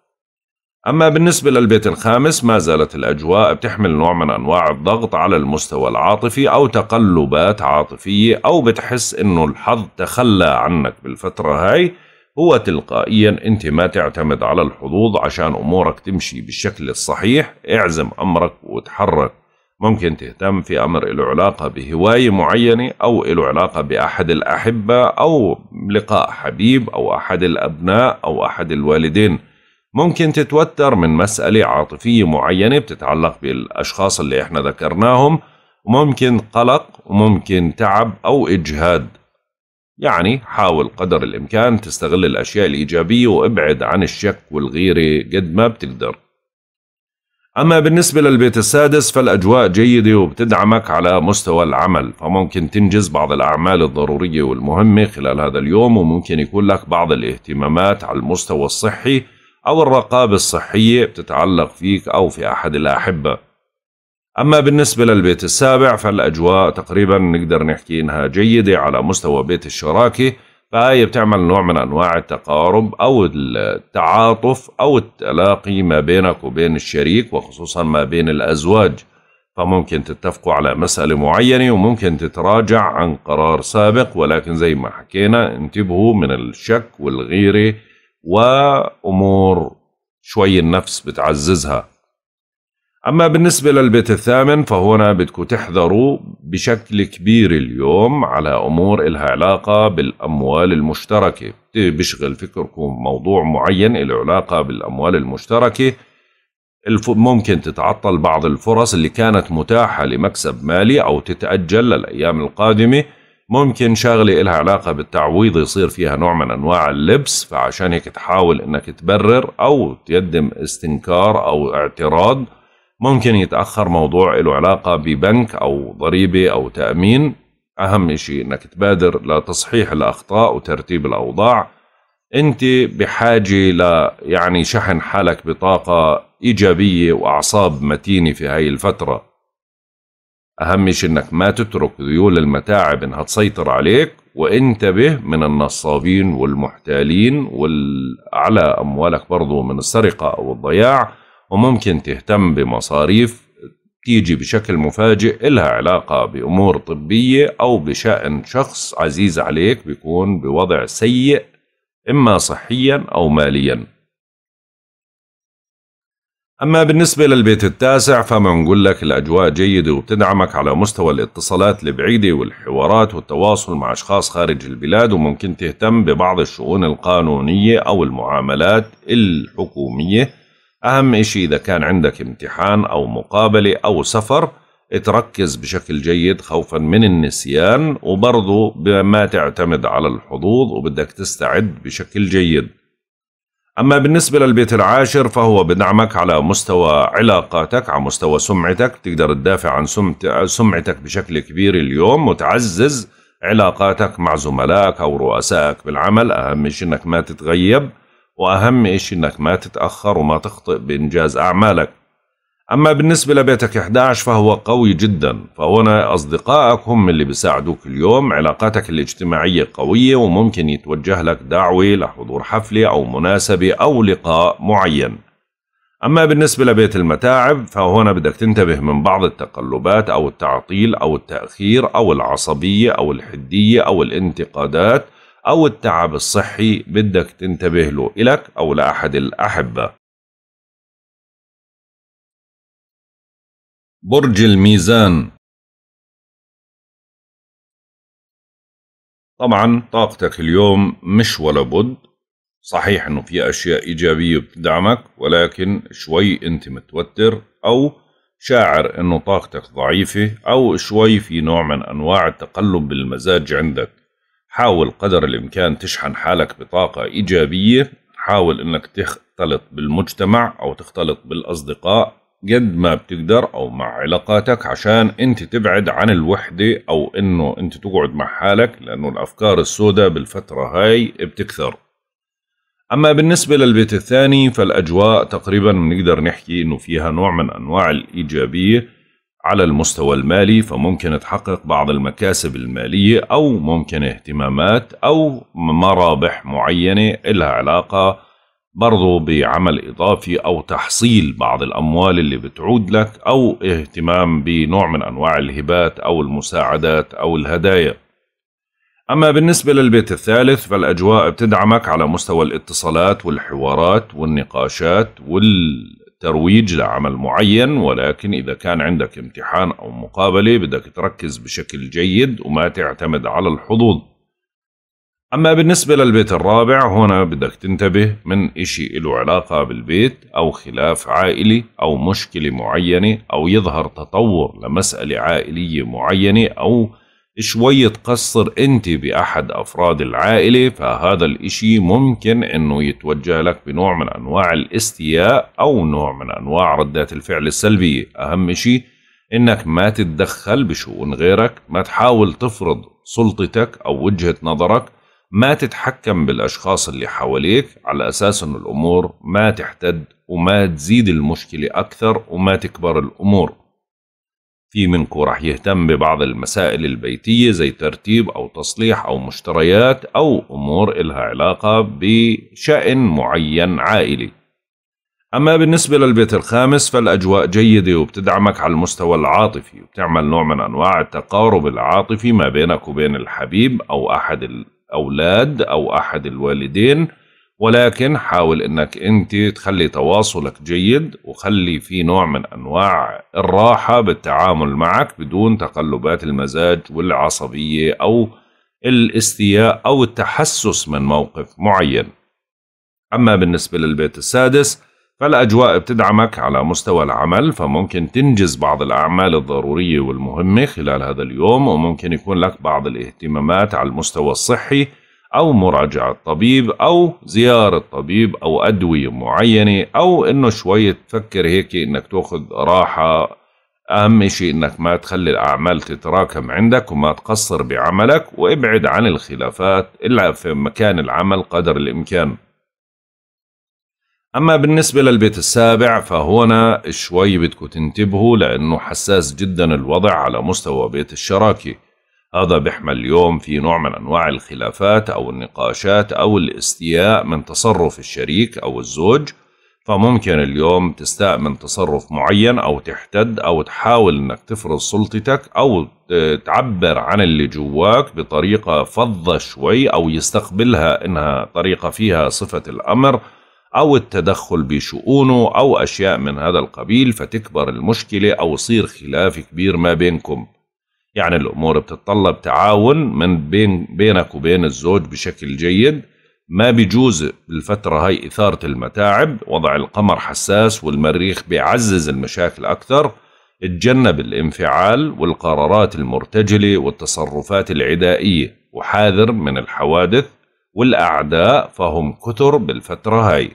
أما بالنسبة للبيت الخامس ما زالت الأجواء بتحمل نوع من أنواع الضغط على المستوى العاطفي أو تقلبات عاطفية أو بتحس إنه الحظ تخلى عنك بالفترة هاي هو تلقائيا أنت ما تعتمد على الحظوظ عشان أمورك تمشي بالشكل الصحيح اعزم أمرك وتحرك ممكن تهتم في أمر له علاقة بهواية معينة أو له علاقة بأحد الأحبة أو لقاء حبيب أو أحد الأبناء أو أحد الوالدين ممكن تتوتر من مسألة عاطفية معينة بتتعلق بالأشخاص اللي احنا ذكرناهم وممكن قلق وممكن تعب أو إجهاد يعني حاول قدر الإمكان تستغل الأشياء الإيجابية وابعد عن الشك والغيرة قد ما بتقدر أما بالنسبة للبيت السادس فالأجواء جيدة وبتدعمك على مستوى العمل فممكن تنجز بعض الأعمال الضرورية والمهمة خلال هذا اليوم وممكن يكون لك بعض الاهتمامات على المستوى الصحي أو الرقابة الصحية بتتعلق فيك أو في أحد الأحبة أما بالنسبة للبيت السابع فالأجواء تقريبا نقدر نحكي إنها جيدة على مستوى بيت الشراكة فهي بتعمل نوع من انواع التقارب او التعاطف او التلاقي ما بينك وبين الشريك وخصوصا ما بين الازواج فممكن تتفقوا على مسألة معينة وممكن تتراجع عن قرار سابق ولكن زي ما حكينا انتبهوا من الشك والغيرة وأمور شوي النفس بتعززها أما بالنسبة للبيت الثامن فهنا بدكوا تحذروا بشكل كبير اليوم على أمور إلها علاقة بالأموال المشتركة بشغل فكركم موضوع معين إلها علاقة بالأموال المشتركة ممكن تتعطل بعض الفرص اللي كانت متاحة لمكسب مالي أو تتأجل للأيام القادمة ممكن شغلة إلها علاقة بالتعويض يصير فيها نوع من أنواع اللبس فعشان هيك تحاول أنك تبرر أو تقدم استنكار أو اعتراض ممكن يتأخر موضوع له علاقة ببنك أو ضريبة أو تأمين أهم شيء أنك تبادر لتصحيح الأخطاء وترتيب الأوضاع أنت بحاجة ل يعني شحن حالك بطاقة إيجابية وأعصاب متينة في هاي الفترة أهم شيء أنك ما تترك ذيول المتاعب أنها تسيطر عليك وانتبه من النصابين والمحتالين والأعلى أموالك برضو من السرقة أو الضياع وممكن تهتم بمصاريف تيجي بشكل مفاجئ إلها علاقة بأمور طبية أو بشأن شخص عزيز عليك بيكون بوضع سيء إما صحيا أو ماليا أما بالنسبة للبيت التاسع فبنقول لك الأجواء جيدة وبتدعمك على مستوى الاتصالات البعيدة والحوارات والتواصل مع أشخاص خارج البلاد وممكن تهتم ببعض الشؤون القانونية أو المعاملات الحكومية أهم إشي إذا كان عندك امتحان أو مقابلة أو سفر تركز بشكل جيد خوفا من النسيان وبرضه ما تعتمد على الحظوظ وبدك تستعد بشكل جيد أما بالنسبة للبيت العاشر فهو بدعمك على مستوى علاقاتك على مستوى سمعتك تقدر تدافع عن سمعتك بشكل كبير اليوم وتعزز علاقاتك مع زملائك أو رؤسائك بالعمل أهم شيء أنك ما تتغيب وأهم إشي إنك ما تتأخر وما تخطئ بإنجاز أعمالك أما بالنسبة لبيتك 11 فهو قوي جدا فهنا أصدقائك هم اللي بيساعدوك اليوم علاقاتك الاجتماعية قوية وممكن يتوجه لك دعوة لحضور حفلة أو مناسبة أو لقاء معين أما بالنسبة لبيت المتاعب فهنا بدك تنتبه من بعض التقلبات أو التعطيل أو التأخير أو العصبية أو الحدية أو الانتقادات أو التعب الصحي بدك تنتبه له إلك أو لأحد الأحبة برج الميزان طبعا طاقتك اليوم مش ولا بد صحيح انه في اشياء ايجابيه بتدعمك ولكن شوي انت متوتر او شاعر انه طاقتك ضعيفه او شوي في نوع من انواع التقلب بالمزاج عندك حاول قدر الإمكان تشحن حالك بطاقة إيجابية حاول إنك تختلط بالمجتمع أو تختلط بالأصدقاء قد ما بتقدر أو مع علاقاتك عشان أنت تبعد عن الوحدة أو إنه أنت تقعد مع حالك لأنه الأفكار السوداء بالفترة هاي بتكثر أما بالنسبة للبيت الثاني فالأجواء تقريبا بنقدر نحكي إنه فيها نوع من أنواع الإيجابية على المستوى المالي فممكن تحقق بعض المكاسب المالية أو ممكن اهتمامات أو مرابح معينة إلها علاقة برضو بعمل إضافي أو تحصيل بعض الأموال اللي بتعود لك أو اهتمام بنوع من أنواع الهبات أو المساعدات أو الهدايا أما بالنسبة للبيت الثالث فالأجواء بتدعمك على مستوى الاتصالات والحوارات والنقاشات وال ترويج لعمل معين ولكن إذا كان عندك امتحان أو مقابلة بدك تركز بشكل جيد وما تعتمد على الحظوظ أما بالنسبة للبيت الرابع هنا بدك تنتبه من إشي له علاقة بالبيت أو خلاف عائلي أو مشكلة معينة أو يظهر تطور لمسألة عائلية معينة أو شوي تقصر انت باحد افراد العائله فهذا الاشي ممكن انه يتوجه لك بنوع من انواع الاستياء او نوع من انواع ردات الفعل السلبيه اهم شيء انك ما تتدخل بشؤون غيرك ما تحاول تفرض سلطتك او وجهه نظرك ما تتحكم بالاشخاص اللي حواليك على اساس ان الامور ما تحتد وما تزيد المشكله اكثر وما تكبر الامور في منكم راح يهتم ببعض المسائل البيتية زي ترتيب أو تصليح أو مشتريات أو أمور إلها علاقة بشأن معين عائلي أما بالنسبة للبيت الخامس فالأجواء جيدة وبتدعمك على المستوى العاطفي وبتعمل نوع من أنواع التقارب العاطفي ما بينك وبين الحبيب أو أحد الأولاد أو أحد الوالدين ولكن حاول انك انت تخلي تواصلك جيد وخلي في نوع من انواع الراحة بالتعامل معك بدون تقلبات المزاج والعصبية او الاستياء او التحسس من موقف معين اما بالنسبة للبيت السادس فالأجواء بتدعمك على مستوى العمل فممكن تنجز بعض الأعمال الضرورية والمهمة خلال هذا اليوم وممكن يكون لك بعض الاهتمامات على المستوى الصحي أو مراجعة طبيب أو زيارة طبيب أو أدوية معينة أو إنه شوية تفكر هيك إنك تاخذ راحة أهم شيء إنك ما تخلي الأعمال تتراكم عندك وما تقصر بعملك وابعد عن الخلافات إلا في مكان العمل قدر الإمكان أما بالنسبة للبيت السابع فهنا شوي بدكم تنتبهوا لأنه حساس جدا الوضع على مستوى بيت الشراكة هذا بيحمل اليوم في نوع من أنواع الخلافات أو النقاشات أو الاستياء من تصرف الشريك أو الزوج فممكن اليوم تستاء من تصرف معين أو تحتد أو تحاول أنك تفرض سلطتك أو تعبر عن اللي جواك بطريقة فظة شوي أو يستقبلها إنها طريقة فيها صفة الأمر أو التدخل بشؤونه أو أشياء من هذا القبيل فتكبر المشكلة أو يصير خلاف كبير ما بينكم يعني الأمور بتتطلب تعاون من بين بينك وبين الزوج بشكل جيد ما بيجوز بالفترة هاي إثارة المتاعب وضع القمر حساس والمريخ بيعزز المشاكل أكثر اتجنب الانفعال والقرارات المرتجلة والتصرفات العدائية وحاذر من الحوادث والأعداء فهم كثر بالفترة هاي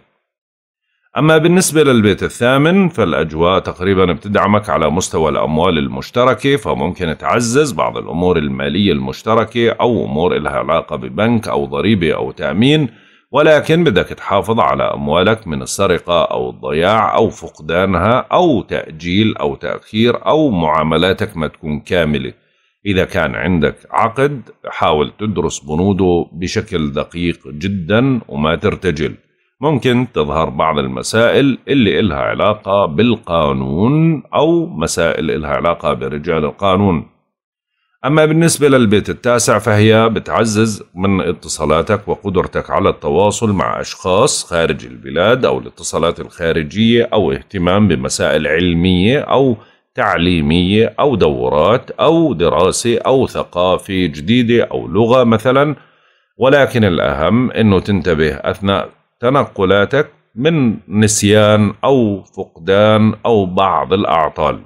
أما بالنسبة للبيت الثامن فالأجواء تقريبا بتدعمك على مستوى الأموال المشتركة فممكن تعزز بعض الأمور المالية المشتركة أو أمور إلها علاقة ببنك أو ضريبة أو تأمين ولكن بدك تحافظ على أموالك من السرقة أو الضياع أو فقدانها أو تأجيل أو تأخير أو معاملاتك ما تكون كاملة إذا كان عندك عقد حاول تدرس بنوده بشكل دقيق جدا وما ترتجل ممكن تظهر بعض المسائل اللي إلها علاقة بالقانون أو مسائل إلها علاقة برجال القانون أما بالنسبة للبيت التاسع فهي بتعزز من اتصالاتك وقدرتك على التواصل مع أشخاص خارج البلاد أو الاتصالات الخارجية أو اهتمام بمسائل علمية أو تعليمية أو دورات أو دراسة أو ثقافة جديدة أو لغة مثلا ولكن الأهم أنه تنتبه أثناء تنقلاتك من نسيان أو فقدان أو بعض الأعطال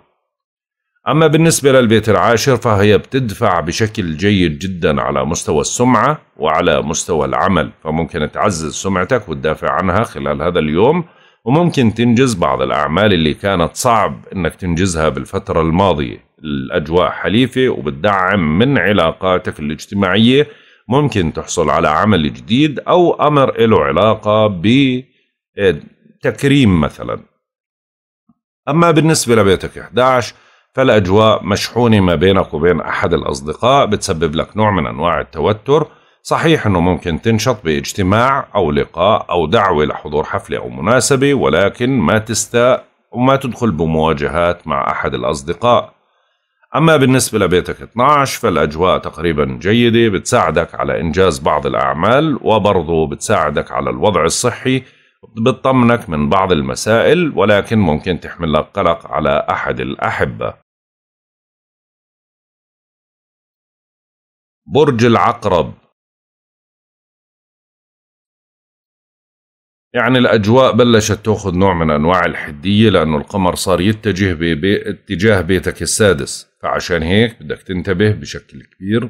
أما بالنسبة للبيت العاشر فهي بتدفع بشكل جيد جدا على مستوى السمعة وعلى مستوى العمل فممكن تعزز سمعتك وتدافع عنها خلال هذا اليوم وممكن تنجز بعض الأعمال اللي كانت صعب أنك تنجزها بالفترة الماضية الأجواء حليفة وبتدعم من علاقاتك الاجتماعية ممكن تحصل على عمل جديد أو أمر له علاقة بتكريم مثلا أما بالنسبة لبيتك 11 فالأجواء مشحونة ما بينك وبين أحد الأصدقاء بتسبب لك نوع من أنواع التوتر صحيح أنه ممكن تنشط باجتماع أو لقاء أو دعوة لحضور حفلة أو مناسبة ولكن ما تستاء وما تدخل بمواجهات مع أحد الأصدقاء أما بالنسبة لبيتك 12 فالأجواء تقريبا جيدة بتساعدك على إنجاز بعض الأعمال وبرضه بتساعدك على الوضع الصحي بتطمنك من بعض المسائل ولكن ممكن تحمل قلق على أحد الأحبة برج العقرب يعني الأجواء بلشت تأخذ نوع من أنواع الحدية لأنه القمر صار يتجه باتجاه بيتك السادس فعشان هيك بدك تنتبه بشكل كبير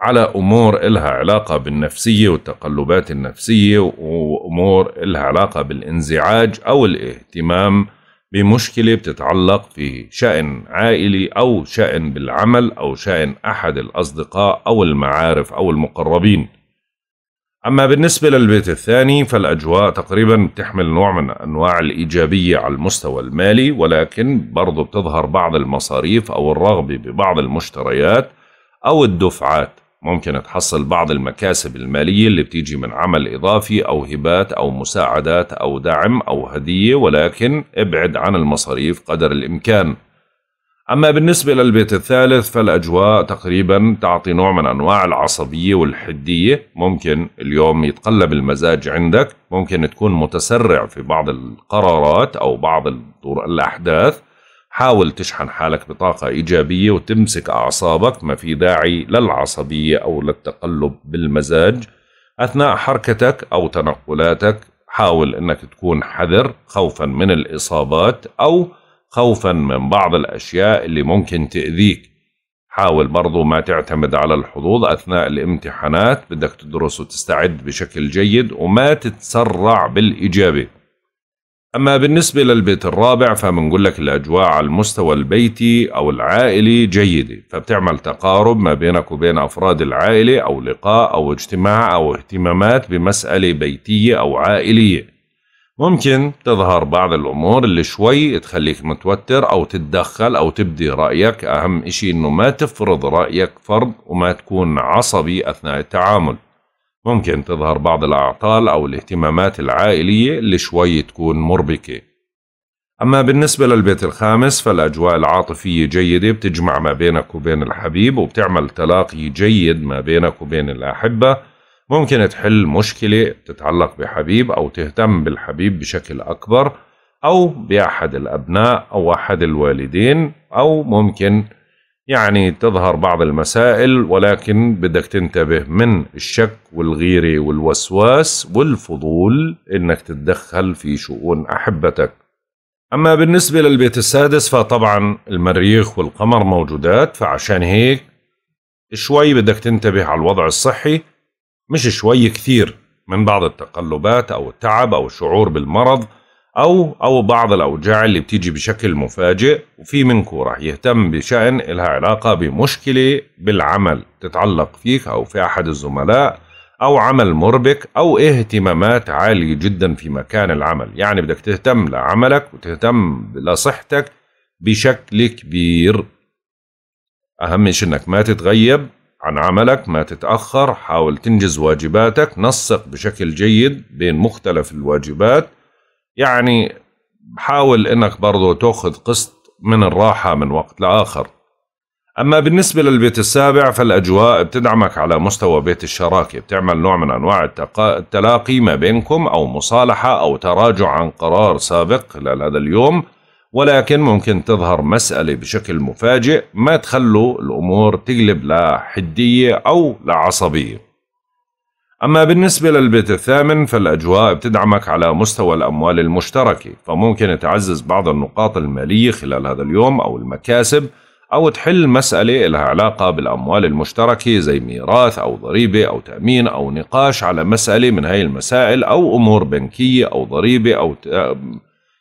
على أمور إلها علاقة بالنفسية والتقلبات النفسية وأمور إلها علاقة بالانزعاج أو الاهتمام بمشكلة بتتعلق في شأن عائلي أو شأن بالعمل أو شأن أحد الأصدقاء أو المعارف أو المقربين أما بالنسبة للبيت الثاني فالأجواء تقريبا بتحمل نوع من أنواع الإيجابية على المستوى المالي ولكن برضو بتظهر بعض المصاريف أو الرغبة ببعض المشتريات أو الدفعات ممكن تحصل بعض المكاسب المالية اللي بتيجي من عمل إضافي أو هبات أو مساعدات أو دعم أو هدية ولكن ابعد عن المصاريف قدر الإمكان أما بالنسبة للبيت الثالث فالأجواء تقريبا تعطي نوع من أنواع العصبية والحدية ممكن اليوم يتقلب المزاج عندك ممكن تكون متسرع في بعض القرارات أو بعض الأحداث حاول تشحن حالك بطاقة إيجابية وتمسك أعصابك ما في داعي للعصبية أو للتقلب بالمزاج أثناء حركتك أو تنقلاتك حاول أنك تكون حذر خوفا من الإصابات أو خوفا من بعض الأشياء اللي ممكن تأذيك حاول برضو ما تعتمد على الحظوظ أثناء الامتحانات بدك تدرس وتستعد بشكل جيد وما تتسرع بالإجابة أما بالنسبة للبيت الرابع فمنقول لك الأجواء على المستوى البيتي أو العائلي جيدة فبتعمل تقارب ما بينك وبين أفراد العائلة أو لقاء أو اجتماع أو اهتمامات بمسألة بيتية أو عائلية ممكن تظهر بعض الأمور اللي شوي تخليك متوتر أو تتدخل أو تبدي رأيك أهم إشي إنه ما تفرض رأيك فرض وما تكون عصبي أثناء التعامل ممكن تظهر بعض الأعطال أو الاهتمامات العائلية اللي شوي تكون مربكة أما بالنسبة للبيت الخامس فالأجواء العاطفية جيدة بتجمع ما بينك وبين الحبيب وبتعمل تلاقي جيد ما بينك وبين الأحبة ممكن تحل مشكلة تتعلق بحبيب أو تهتم بالحبيب بشكل أكبر أو بأحد الأبناء أو أحد الوالدين أو ممكن يعني تظهر بعض المسائل ولكن بدك تنتبه من الشك والغيرة والوسواس والفضول إنك تتدخل في شؤون أحبتك أما بالنسبة للبيت السادس فطبعا المريخ والقمر موجودات فعشان هيك شوي بدك تنتبه على الوضع الصحي مش شوي كثير من بعض التقلبات أو التعب أو الشعور بالمرض أو أو بعض الأوجاع اللي بتيجي بشكل مفاجئ وفي منكم رح يهتم بشأن إلها علاقة بمشكلة بالعمل تتعلق فيك أو في أحد الزملاء أو عمل مربك أو اهتمامات عالية جدا في مكان العمل يعني بدك تهتم لعملك وتهتم لصحتك بشكل كبير أهم شيء أنك ما تتغيب عن عملك ما تتأخر حاول تنجز واجباتك نسق بشكل جيد بين مختلف الواجبات يعني حاول انك برضه تاخذ قسط من الراحة من وقت لآخر أما بالنسبة للبيت السابع فالأجواء بتدعمك على مستوى بيت الشراكة بتعمل نوع من أنواع التلاقي ما بينكم أو مصالحة أو تراجع عن قرار سابق خلال هذا اليوم ولكن ممكن تظهر مسألة بشكل مفاجئ ما تخلوا الأمور تقلب لحدية أو لعصبية أما بالنسبة للبيت الثامن فالأجواء بتدعمك على مستوى الأموال المشتركة فممكن تعزز بعض النقاط المالية خلال هذا اليوم أو المكاسب أو تحل مسألة لها علاقة بالأموال المشتركة زي ميراث أو ضريبة أو تأمين أو نقاش على مسألة من هاي المسائل أو أمور بنكية أو ضريبة أو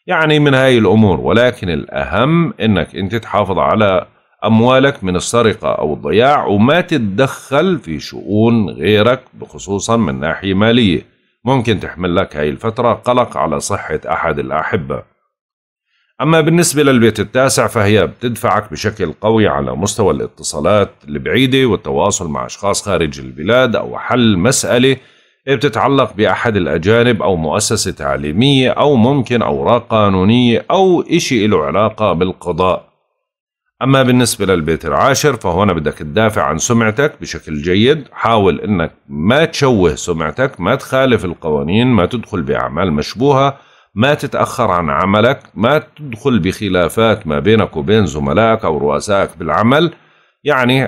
يعني من هاي الأمور ولكن الأهم إنك أنت تحافظ على أموالك من السرقة أو الضياع وما تتدخل في شؤون غيرك بخصوصا من ناحية مالية ممكن تحمل لك هاي الفترة قلق على صحة أحد الأحبة أما بالنسبة للبيت التاسع فهي بتدفعك بشكل قوي على مستوى الاتصالات البعيدة والتواصل مع أشخاص خارج البلاد أو حل مسألة إيه، بتتعلق بأحد الأجانب أو مؤسسة تعليمية أو ممكن أوراق قانونية أو إشي له علاقة بالقضاء أما بالنسبة للبيت العاشر فهون بدك تدافع عن سمعتك بشكل جيد حاول أنك ما تشوه سمعتك ما تخالف القوانين ما تدخل بأعمال مشبوهة ما تتأخر عن عملك ما تدخل بخلافات ما بينك وبين زملائك أو رؤسائك بالعمل يعني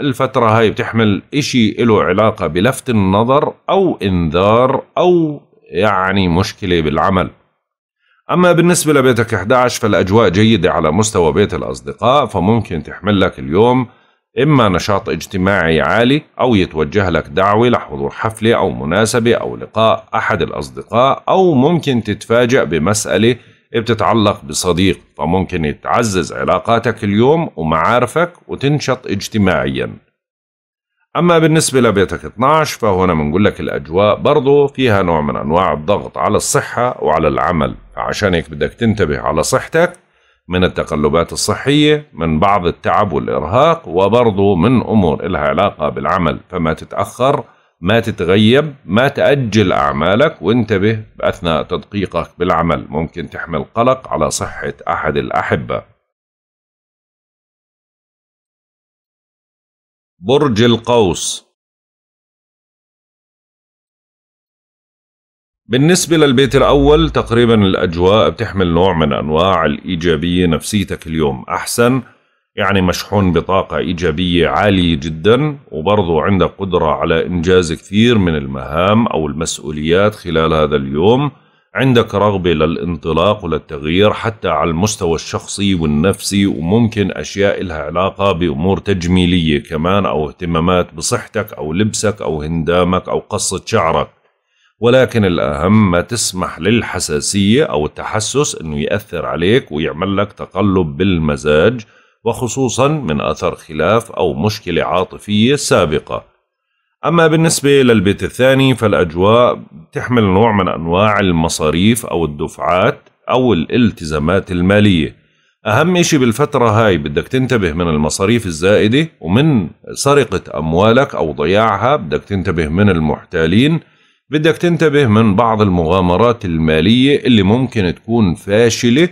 الفترة هاي بتحمل إشي له علاقة بلفت النظر أو إنذار أو يعني مشكلة بالعمل أما بالنسبة لبيتك 11 فالأجواء جيدة على مستوى بيت الأصدقاء فممكن تحمل لك اليوم إما نشاط اجتماعي عالي أو يتوجه لك دعوة لحضور حفلة أو مناسبة أو لقاء أحد الأصدقاء أو ممكن تتفاجأ بمسألة بتتعلق بصديق فممكن تعزز علاقاتك اليوم ومعارفك وتنشط اجتماعيا أما بالنسبة لبيتك 12 فهنا بنقول لك الأجواء برضو فيها نوع من أنواع الضغط على الصحة وعلى العمل عشان هيك بدك تنتبه على صحتك من التقلبات الصحية من بعض التعب والإرهاق وبرضو من أمور إلها علاقة بالعمل فما تتأخر ما تتغيب ما تأجل أعمالك وانتبه أثناء تدقيقك بالعمل ممكن تحمل قلق على صحة أحد الأحبة برج القوس بالنسبة للبيت الأول تقريبا الأجواء بتحمل نوع من أنواع الإيجابية نفسيتك اليوم أحسن يعني مشحون بطاقة إيجابية عالية جدا وبرضو عندك قدرة على إنجاز كثير من المهام أو المسؤوليات خلال هذا اليوم عندك رغبة للانطلاق وللتغيير حتى على المستوى الشخصي والنفسي وممكن أشياء لها علاقة بأمور تجميلية كمان أو اهتمامات بصحتك أو لبسك أو هندامك أو قصة شعرك ولكن الأهم ما تسمح للحساسية أو التحسس أنه يأثر عليك ويعمل لك تقلب بالمزاج وخصوصا من أثر خلاف أو مشكلة عاطفية سابقة أما بالنسبة للبيت الثاني فالأجواء تحمل نوع من أنواع المصاريف أو الدفعات أو الالتزامات المالية أهم إشي بالفترة هاي بدك تنتبه من المصاريف الزائدة ومن سرقة أموالك أو ضياعها بدك تنتبه من المحتالين بدك تنتبه من بعض المغامرات المالية اللي ممكن تكون فاشلة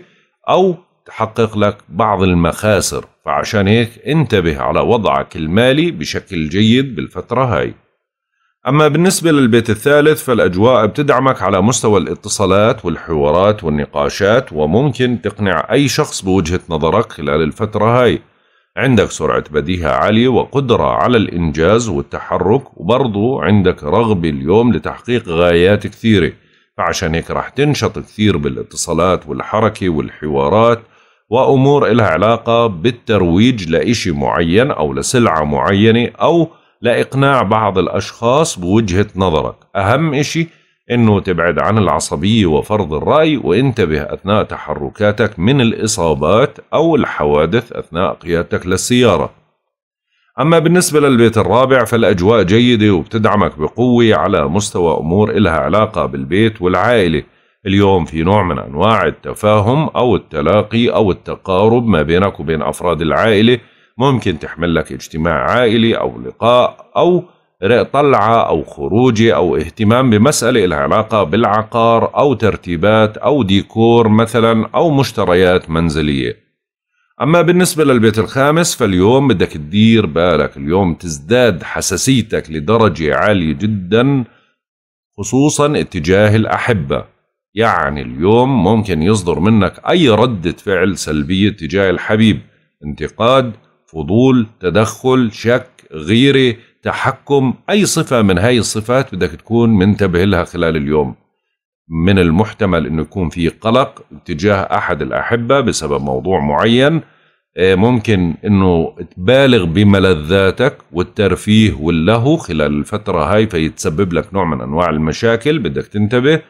أو تحقق لك بعض المخاسر فعشان هيك انتبه على وضعك المالي بشكل جيد بالفترة هاي أما بالنسبة للبيت الثالث فالأجواء بتدعمك على مستوى الاتصالات والحوارات والنقاشات وممكن تقنع أي شخص بوجهة نظرك خلال الفترة هاي عندك سرعة بديهة عالية وقدرة على الإنجاز والتحرك وبرضو عندك رغبة اليوم لتحقيق غايات كثيرة فعشان هيك راح تنشط كثير بالاتصالات والحركة والحوارات وأمور إلها علاقة بالترويج لإشي معين أو لسلعة معينة أو لإقناع بعض الأشخاص بوجهة نظرك أهم إشي أنه تبعد عن العصبية وفرض الرأي وانتبه أثناء تحركاتك من الإصابات أو الحوادث أثناء قيادتك للسيارة أما بالنسبة للبيت الرابع فالأجواء جيدة وبتدعمك بقوة على مستوى أمور إلها علاقة بالبيت والعائلة اليوم في نوع من أنواع التفاهم أو التلاقي أو التقارب ما بينك وبين أفراد العائلة ممكن تحمل لك اجتماع عائلي أو لقاء أو طلعة أو خروجة أو اهتمام بمسألة لها علاقة بالعقار أو ترتيبات أو ديكور مثلا أو مشتريات منزلية أما بالنسبة للبيت الخامس فاليوم بدك تدير بالك اليوم تزداد حساسيتك لدرجة عالية جدا خصوصا اتجاه الأحبة يعني اليوم ممكن يصدر منك أي ردة فعل سلبية تجاه الحبيب انتقاد فضول تدخل شك غيرة تحكم أي صفة من هاي الصفات بدك تكون منتبه لها خلال اليوم من المحتمل أنه يكون في قلق تجاه أحد الأحبة بسبب موضوع معين آه، ممكن أنه تبالغ بملذاتك والترفيه واللهو خلال الفترة هاي فيتسبب لك نوع من أنواع المشاكل بدك تنتبه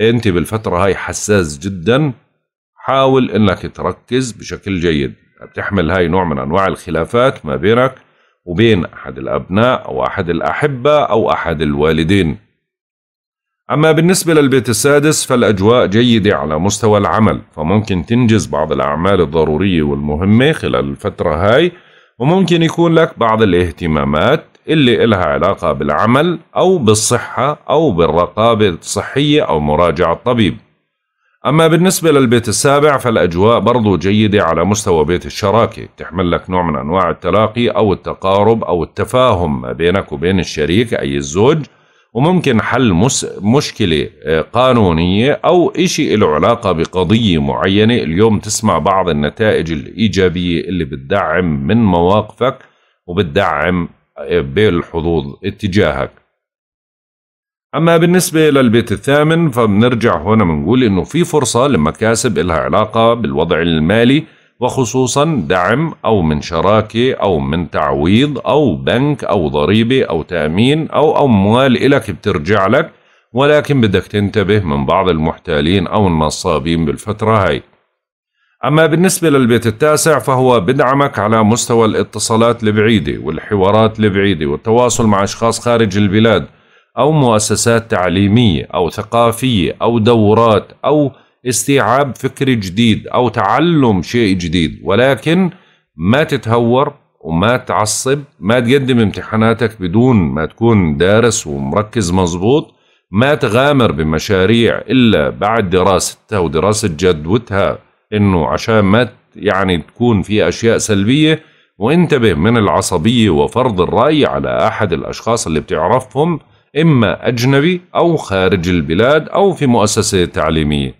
انت بالفتره هاي حساس جدا حاول انك تركز بشكل جيد بتحمل هاي نوع من انواع الخلافات ما بينك وبين احد الابناء او احد الاحبه او احد الوالدين اما بالنسبه للبيت السادس فالاجواء جيده على مستوى العمل فممكن تنجز بعض الاعمال الضروريه والمهمه خلال الفتره هاي وممكن يكون لك بعض الاهتمامات اللي إلها علاقة بالعمل أو بالصحة أو بالرقابة الصحية أو مراجعة الطبيب أما بالنسبة للبيت السابع فالأجواء برضو جيدة على مستوى بيت الشراكة بتحمل لك نوع من أنواع التلاقي أو التقارب أو التفاهم ما بينك وبين الشريك أي الزوج وممكن حل مس... مشكلة آه، قانونية أو إشي له علاقة بقضية معينة اليوم تسمع بعض النتائج الإيجابية اللي بتدعم من مواقفك وبتدعم إيه، بالحظوظ اتجاهك أما بالنسبة للبيت الثامن فبنرجع هنا بنقول إنه في فرصة لمكاسب إلها علاقة بالوضع المالي وخصوصا دعم أو من شراكة أو من تعويض أو بنك أو ضريبة أو تأمين أو أموال إلك بترجع لك ولكن بدك تنتبه من بعض المحتالين أو النصابين بالفترة هاي أما بالنسبة للبيت التاسع فهو بدعمك على مستوى الاتصالات البعيدة والحوارات البعيدة والتواصل مع أشخاص خارج البلاد أو مؤسسات تعليمية أو ثقافية أو دورات أو استيعاب فكر جديد أو تعلم شيء جديد ولكن ما تتهور وما تعصب ما تقدم امتحاناتك بدون ما تكون دارس ومركز مظبوط ما تغامر بمشاريع إلا بعد دراستها ودراسة جدوتها انه عشان ما يعني تكون في اشياء سلبيه وانتبه من العصبيه وفرض الراي على احد الاشخاص اللي بتعرفهم اما اجنبي او خارج البلاد او في مؤسسه تعليميه.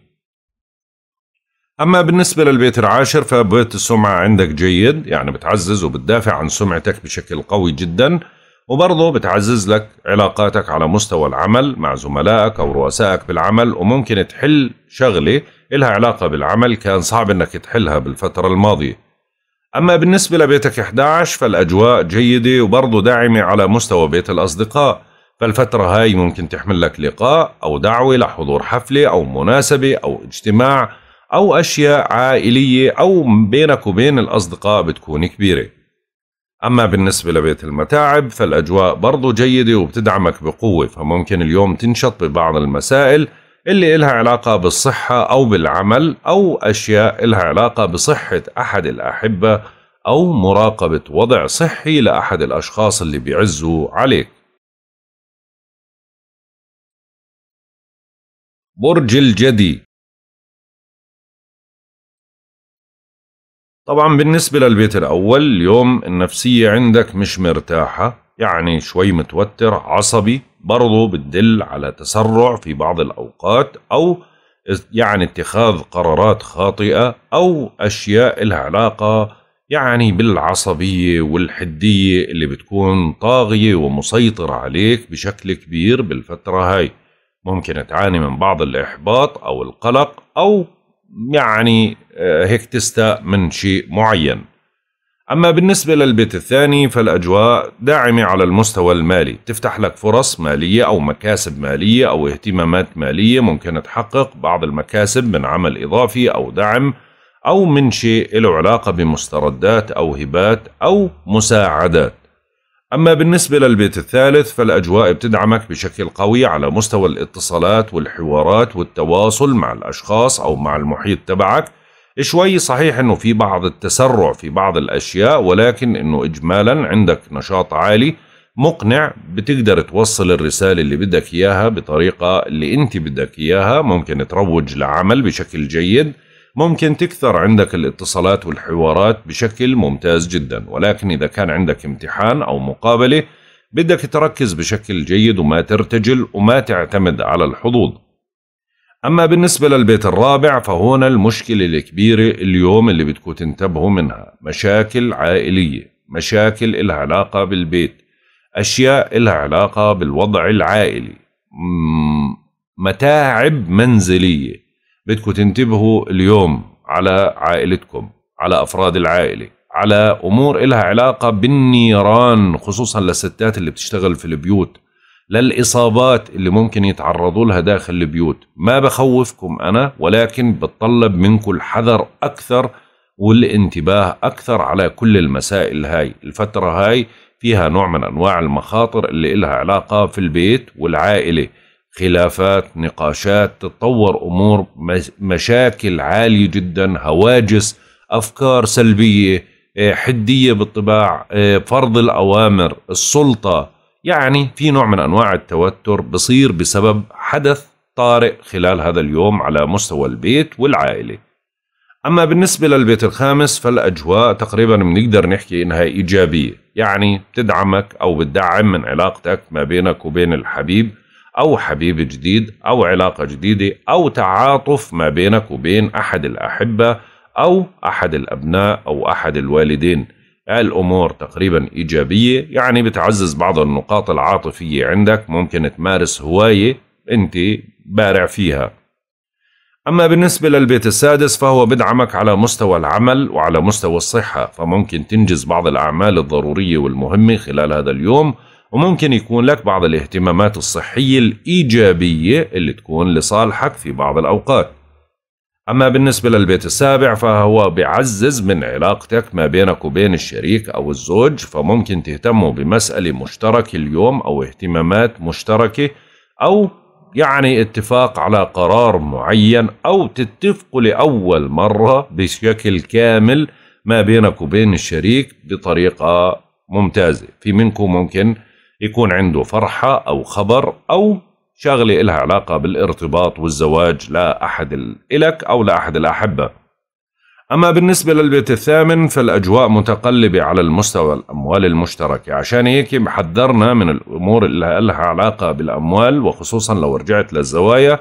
اما بالنسبه للبيت العاشر فبيت السمعه عندك جيد يعني بتعزز وبتدافع عن سمعتك بشكل قوي جدا وبرضه بتعزز لك علاقاتك على مستوى العمل مع زملائك او رؤسائك بالعمل وممكن تحل شغله إلها علاقة بالعمل كان صعب أنك تحلها بالفترة الماضية أما بالنسبة لبيتك 11 فالأجواء جيدة وبرضه داعمة على مستوى بيت الأصدقاء فالفترة هاي ممكن تحمل لك لقاء أو دعوة لحضور حفلة أو مناسبة أو اجتماع أو أشياء عائلية أو بينك وبين الأصدقاء بتكون كبيرة أما بالنسبة لبيت المتاعب فالأجواء برضو جيدة وبتدعمك بقوة فممكن اليوم تنشط ببعض المسائل اللي إلها علاقة بالصحة أو بالعمل أو أشياء إلها علاقة بصحة أحد الأحبة أو مراقبة وضع صحي لأحد الأشخاص اللي بيعزوا عليك برج الجدي طبعا بالنسبة للبيت الأول اليوم النفسية عندك مش مرتاحة يعني شوي متوتر عصبي برضو بتدل على تسرع في بعض الأوقات أو يعني اتخاذ قرارات خاطئة أو أشياء لها علاقة يعني بالعصبية والحدية اللي بتكون طاغية ومسيطرة عليك بشكل كبير بالفترة هاي ممكن تعاني من بعض الإحباط أو القلق أو يعني آه، هيك تستاء من شيء معين أما بالنسبة للبيت الثاني فالأجواء داعمة على المستوى المالي تفتح لك فرص مالية أو مكاسب مالية أو اهتمامات مالية ممكن تحقق بعض المكاسب من عمل إضافي أو دعم أو من شيء له علاقة بمستردات أو هبات أو مساعدات أما بالنسبة للبيت الثالث فالأجواء بتدعمك بشكل قوي على مستوى الاتصالات والحوارات والتواصل مع الأشخاص أو مع المحيط تبعك شوي صحيح انه في بعض التسرع في بعض الاشياء ولكن انه اجمالا عندك نشاط عالي مقنع بتقدر توصل الرسالة اللي بدك إياها بطريقة اللي أنت بدك إياها ممكن تروج لعمل بشكل جيد ممكن تكثر عندك الاتصالات والحوارات بشكل ممتاز جدا ولكن إذا كان عندك امتحان أو مقابلة بدك تركز بشكل جيد وما ترتجل وما تعتمد على الحظوظ أما بالنسبة للبيت الرابع فهنا المشكلة الكبيرة اليوم اللي بدكم تنتبهوا منها مشاكل عائلية مشاكل إلها علاقة بالبيت أشياء إلها علاقة بالوضع العائلي متاعب منزلية بدكم تنتبهوا اليوم على عائلتكم على أفراد العائلة على أمور إلها علاقة بالنيران خصوصا للستات اللي بتشتغل في البيوت للإصابات اللي ممكن يتعرضوا لها داخل البيوت ما بخوفكم أنا ولكن بتطلب منكم الحذر أكثر والانتباه أكثر على كل المسائل هاي الفترة هاي فيها نوع من أنواع المخاطر اللي إلها علاقة في البيت والعائلة خلافات نقاشات تتطور أمور مشاكل عالية جدا هواجس أفكار سلبية إيه، حدية بالطباع إيه، فرض الأوامر السلطة يعني في نوع من انواع التوتر بصير بسبب حدث طارئ خلال هذا اليوم على مستوى البيت والعائله. اما بالنسبه للبيت الخامس فالاجواء تقريبا بنقدر نحكي انها ايجابيه، يعني بتدعمك او بتدعم من علاقتك ما بينك وبين الحبيب او حبيب جديد او علاقه جديده او تعاطف ما بينك وبين احد الاحبه او احد الابناء او احد الوالدين. الأمور تقريبا إيجابية يعني بتعزز بعض النقاط العاطفية عندك ممكن تمارس هواية أنت بارع فيها أما بالنسبة للبيت السادس فهو بدعمك على مستوى العمل وعلى مستوى الصحة فممكن تنجز بعض الأعمال الضرورية والمهمة خلال هذا اليوم وممكن يكون لك بعض الاهتمامات الصحية الإيجابية اللي تكون لصالحك في بعض الأوقات أما بالنسبة للبيت السابع فهو بيعزز من علاقتك ما بينك وبين الشريك أو الزوج فممكن تهتموا بمسألة مشتركة اليوم أو اهتمامات مشتركة أو يعني اتفاق على قرار معين أو تتفقوا لأول مرة بشكل كامل ما بينك وبين الشريك بطريقة ممتازة في منكم ممكن يكون عنده فرحة أو خبر أو شغلة إلها علاقة بالارتباط والزواج لأحد أحد إلك أو لأحد أحد الأحبة أما بالنسبة للبيت الثامن فالأجواء متقلبة على المستوى الأموال المشتركة عشان هيك محذرنا من الأمور اللي لها علاقة بالأموال وخصوصا لو رجعت للزوايا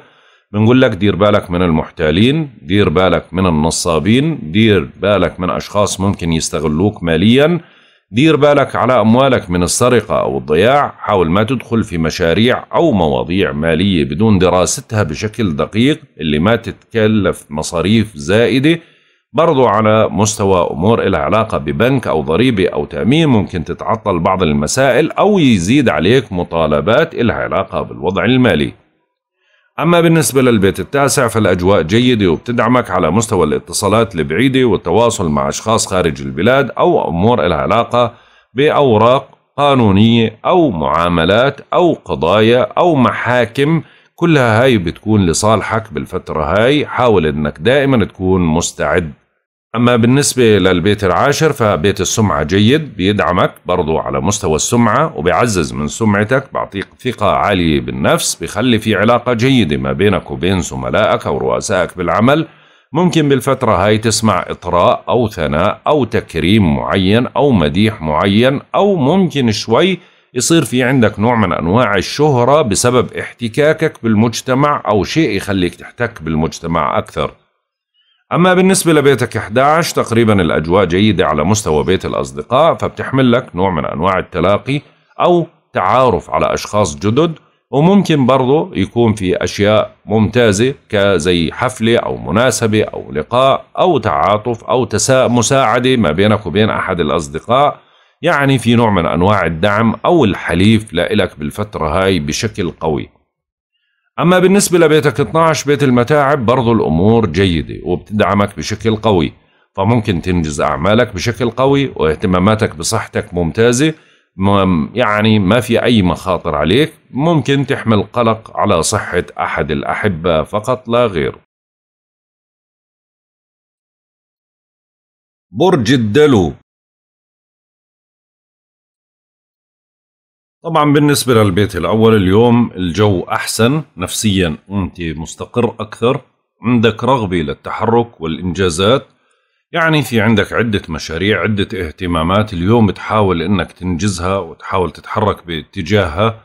بنقول لك دير بالك من المحتالين دير بالك من النصابين دير بالك من أشخاص ممكن يستغلوك مالياً دير بالك على أموالك من السرقة أو الضياع حاول ما تدخل في مشاريع أو مواضيع مالية بدون دراستها بشكل دقيق اللي ما تتكلف مصاريف زائدة برضو على مستوى أمور إلها علاقة ببنك أو ضريبة أو تأمين ممكن تتعطل بعض المسائل أو يزيد عليك مطالبات إلها علاقة بالوضع المالي أما بالنسبة للبيت التاسع فالأجواء جيدة وبتدعمك على مستوى الاتصالات البعيدة والتواصل مع أشخاص خارج البلاد أو أمور لها علاقة بأوراق قانونية أو معاملات أو قضايا أو محاكم كلها هاي بتكون لصالحك بالفترة هاي حاول أنك دائما تكون مستعد أما بالنسبة للبيت العاشر فبيت السمعة جيد بيدعمك برضو على مستوى السمعة وبيعزز من سمعتك بعطيك ثقة عالية بالنفس بخلي في علاقة جيدة ما بينك وبين زملائك أو رؤسائك بالعمل ممكن بالفترة هاي تسمع إطراء أو ثناء أو تكريم معين أو مديح معين أو ممكن شوي يصير في عندك نوع من أنواع الشهرة بسبب احتكاكك بالمجتمع أو شيء يخليك تحتك بالمجتمع أكثر أما بالنسبة لبيتك 11 تقريبا الأجواء جيدة على مستوى بيت الأصدقاء فبتحمل لك نوع من أنواع التلاقي أو تعارف على أشخاص جدد وممكن برضه يكون في أشياء ممتازة كزي حفلة أو مناسبة أو لقاء أو تعاطف أو تسا... مساعدة ما بينك وبين أحد الأصدقاء يعني في نوع من أنواع الدعم أو الحليف لإلك بالفترة هاي بشكل قوي أما بالنسبة لبيتك 12 بيت المتاعب برضو الأمور جيدة وبتدعمك بشكل قوي فممكن تنجز أعمالك بشكل قوي واهتماماتك بصحتك ممتازة يعني ما في أي مخاطر عليك ممكن تحمل قلق على صحة أحد الأحبة فقط لا غير برج الدلو طبعا بالنسبة للبيت الأول اليوم الجو أحسن نفسيا أنت مستقر أكثر عندك رغبة للتحرك والإنجازات يعني في عندك عدة مشاريع عدة اهتمامات اليوم تحاول أنك تنجزها وتحاول تتحرك باتجاهها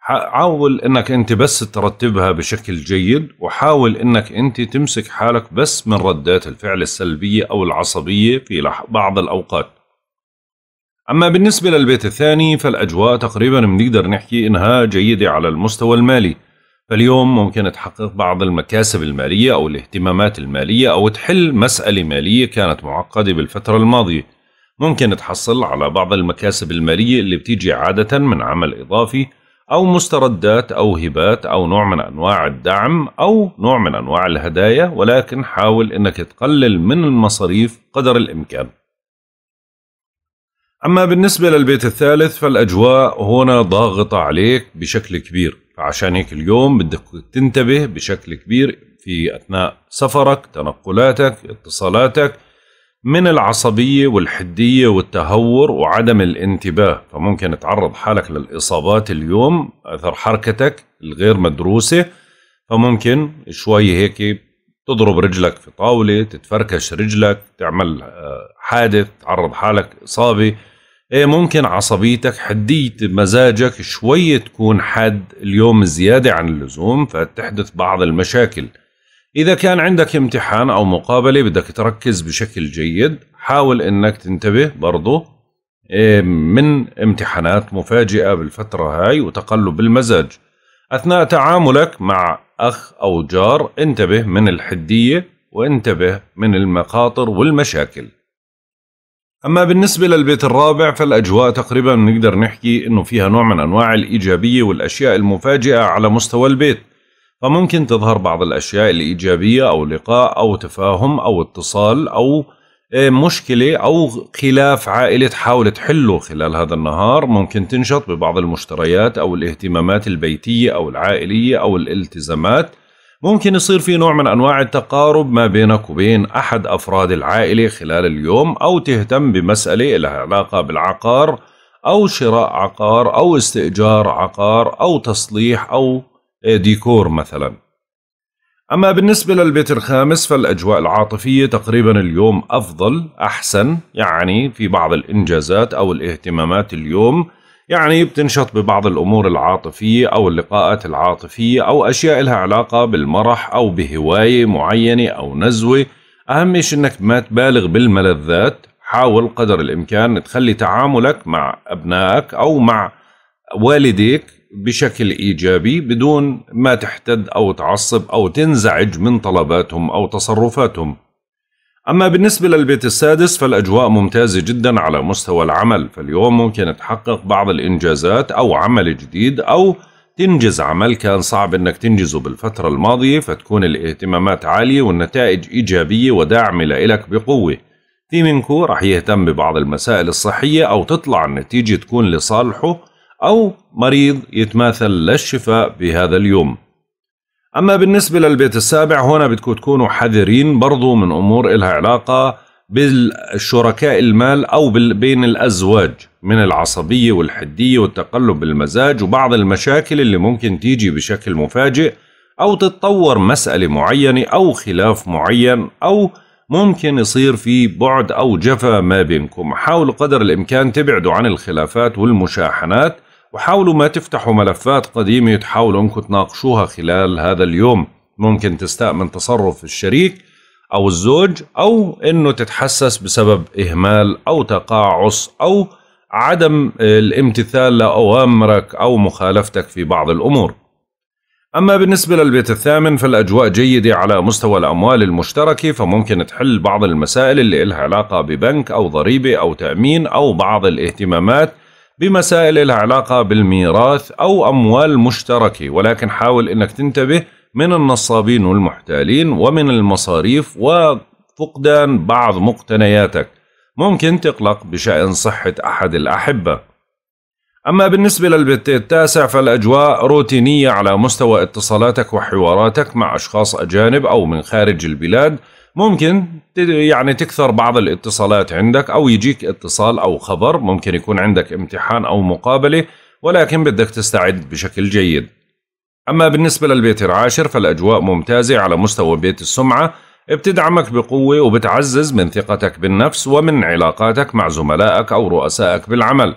حاول أنك أنت بس ترتبها بشكل جيد وحاول أنك أنت تمسك حالك بس من ردات الفعل السلبية أو العصبية في بعض الأوقات أما بالنسبة للبيت الثاني فالأجواء تقريبا بنقدر نحكي إنها جيدة على المستوى المالي فاليوم ممكن تحقق بعض المكاسب المالية أو الاهتمامات المالية أو تحل مسألة مالية كانت معقدة بالفترة الماضية ممكن تحصل على بعض المكاسب المالية اللي بتيجي عادة من عمل إضافي أو مستردات أو هبات أو نوع من أنواع الدعم أو نوع من أنواع الهدايا ولكن حاول أنك تقلل من المصاريف قدر الإمكان أما بالنسبة للبيت الثالث فالأجواء هنا ضاغطة عليك بشكل كبير فعشان هيك اليوم بدك تنتبه بشكل كبير في أثناء سفرك تنقلاتك اتصالاتك من العصبية والحدية والتهور وعدم الانتباه فممكن تعرض حالك للإصابات اليوم أثر حركتك الغير مدروسة فممكن شوي هيك تضرب رجلك في طاولة تتفركش رجلك تعمل آه، حادث تعرض حالك إصابة إيه ممكن عصبيتك حدية مزاجك شوي تكون حاد اليوم زيادة عن اللزوم فتحدث بعض المشاكل إذا كان عندك امتحان أو مقابلة بدك تركز بشكل جيد حاول إنك تنتبه برضو إيه، من امتحانات مفاجئة بالفترة هاي وتقلب المزاج أثناء تعاملك مع أخ أو جار انتبه من الحدية وانتبه من المخاطر والمشاكل أما بالنسبة للبيت الرابع فالأجواء تقريبا نقدر نحكي أنه فيها نوع من أنواع الإيجابية والأشياء المفاجئة على مستوى البيت فممكن تظهر بعض الأشياء الإيجابية أو لقاء أو تفاهم أو اتصال أو إيه، مشكلة أو خلاف عائلة تحاول تحله خلال هذا النهار ممكن تنشط ببعض المشتريات أو الاهتمامات البيتية أو العائلية أو الالتزامات ممكن يصير في نوع من أنواع التقارب ما بينك وبين أحد أفراد العائلة خلال اليوم أو تهتم بمسألة لها علاقة بالعقار أو شراء عقار أو استئجار عقار أو تصليح أو ديكور مثلا أما بالنسبة للبيت الخامس فالأجواء العاطفية تقريبا اليوم أفضل أحسن يعني في بعض الإنجازات أو الاهتمامات اليوم يعني بتنشط ببعض الأمور العاطفية أو اللقاءات العاطفية أو أشياء لها علاقة بالمرح أو بهواية معينة أو نزوة أهم شيء أنك ما تبالغ بالملذات حاول قدر الإمكان تخلي تعاملك مع أبنائك أو مع والديك بشكل إيجابي بدون ما تحتد أو تعصب أو تنزعج من طلباتهم أو تصرفاتهم أما بالنسبة للبيت السادس فالأجواء ممتازة جدا على مستوى العمل فاليوم ممكن تحقق بعض الإنجازات أو عمل جديد أو تنجز عمل كان صعب انك تنجزه بالفترة الماضية فتكون الاهتمامات عالية والنتائج ايجابية وداعمة لإلك بقوة. في منكو رح يهتم ببعض المسائل الصحية او تطلع النتيجة تكون لصالحه او مريض يتماثل للشفاء بهذا اليوم. أما بالنسبة للبيت السابع هنا بدكم تكونوا حذرين برضو من أمور إلها علاقة بالشركاء المال أو بين الأزواج من العصبية والحدية والتقلب بالمزاج وبعض المشاكل اللي ممكن تيجي بشكل مفاجئ أو تتطور مسألة معينة أو خلاف معين أو ممكن يصير في بعد أو جفا ما بينكم حاولوا قدر الإمكان تبعدوا عن الخلافات والمشاحنات وحاولوا ما تفتحوا ملفات قديمة تحاولوا أنكم تناقشوها خلال هذا اليوم ممكن تستأمن تصرف الشريك أو الزوج أو أنه تتحسس بسبب إهمال أو تقاعس أو عدم الامتثال لأوامرك أو مخالفتك في بعض الأمور أما بالنسبة للبيت الثامن فالأجواء جيدة على مستوى الأموال المشتركة فممكن تحل بعض المسائل اللي إلها علاقة ببنك أو ضريبة أو تأمين أو بعض الاهتمامات بمسائل لها علاقة بالميراث أو أموال مشتركة ولكن حاول أنك تنتبه من النصابين والمحتالين ومن المصاريف وفقدان بعض مقتنياتك ممكن تقلق بشأن صحة أحد الأحبة أما بالنسبة للبت التاسع فالأجواء روتينية على مستوى اتصالاتك وحواراتك مع أشخاص أجانب أو من خارج البلاد ممكن يعني تكثر بعض الاتصالات عندك او يجيك اتصال او خبر ممكن يكون عندك امتحان او مقابله ولكن بدك تستعد بشكل جيد اما بالنسبه للبيت العاشر فالاجواء ممتازه على مستوى بيت السمعه بتدعمك بقوه وبتعزز من ثقتك بالنفس ومن علاقاتك مع زملائك او رؤسائك بالعمل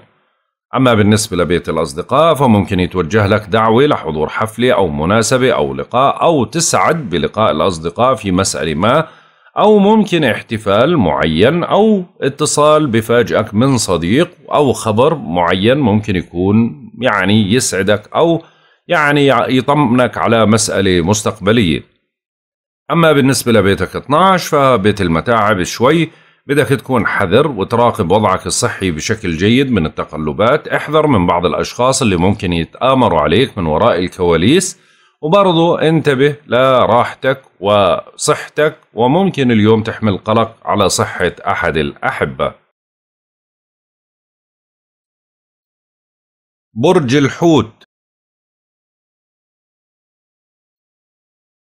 أما بالنسبة لبيت الأصدقاء فممكن يتوجه لك دعوة لحضور حفلة أو مناسبة أو لقاء أو تسعد بلقاء الأصدقاء في مسألة ما أو ممكن احتفال معين أو اتصال بفاجئك من صديق أو خبر معين ممكن يكون يعني يسعدك أو يعني يطمنك على مسألة مستقبلية أما بالنسبة لبيتك 12 فبيت المتاعب شوي بدك تكون حذر وتراقب وضعك الصحي بشكل جيد من التقلبات احذر من بعض الأشخاص اللي ممكن يتآمروا عليك من وراء الكواليس وبرضو انتبه لراحتك وصحتك وممكن اليوم تحمل قلق على صحة أحد الأحبة برج الحوت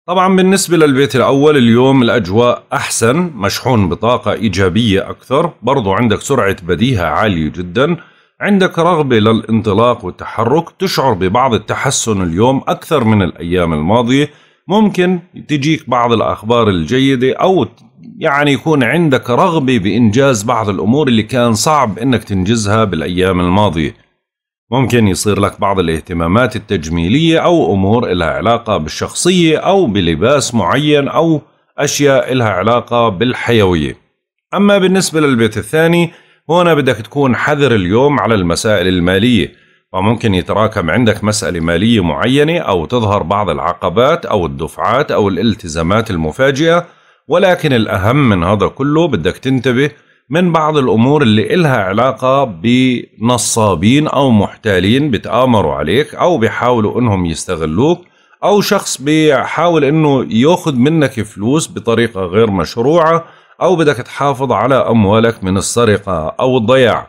طبعا بالنسبة للبيت الأول اليوم الأجواء أحسن مشحون بطاقة إيجابية أكثر برضو عندك سرعة بديهة عالية جداً عندك رغبة للانطلاق والتحرك تشعر ببعض التحسن اليوم أكثر من الأيام الماضية ممكن تجيك بعض الأخبار الجيدة أو يعني يكون عندك رغبة بإنجاز بعض الأمور اللي كان صعب إنك تنجزها بالأيام الماضية ممكن يصير لك بعض الاهتمامات التجميلية أو أمور إلها علاقة بالشخصية أو بلباس معين أو أشياء إلها علاقة بالحيوية أما بالنسبة للبيت الثاني هنا بدك تكون حذر اليوم على المسائل المالية وممكن يتراكم عندك مسألة مالية معينة أو تظهر بعض العقبات أو الدفعات أو الالتزامات المفاجئة ولكن الأهم من هذا كله بدك تنتبه من بعض الأمور اللي إلها علاقة بنصابين أو محتالين بتآمروا عليك أو بيحاولوا إنهم يستغلوك أو شخص بيحاول إنه ياخذ منك فلوس بطريقة غير مشروعة أو بدك تحافظ على أموالك من السرقة أو الضياع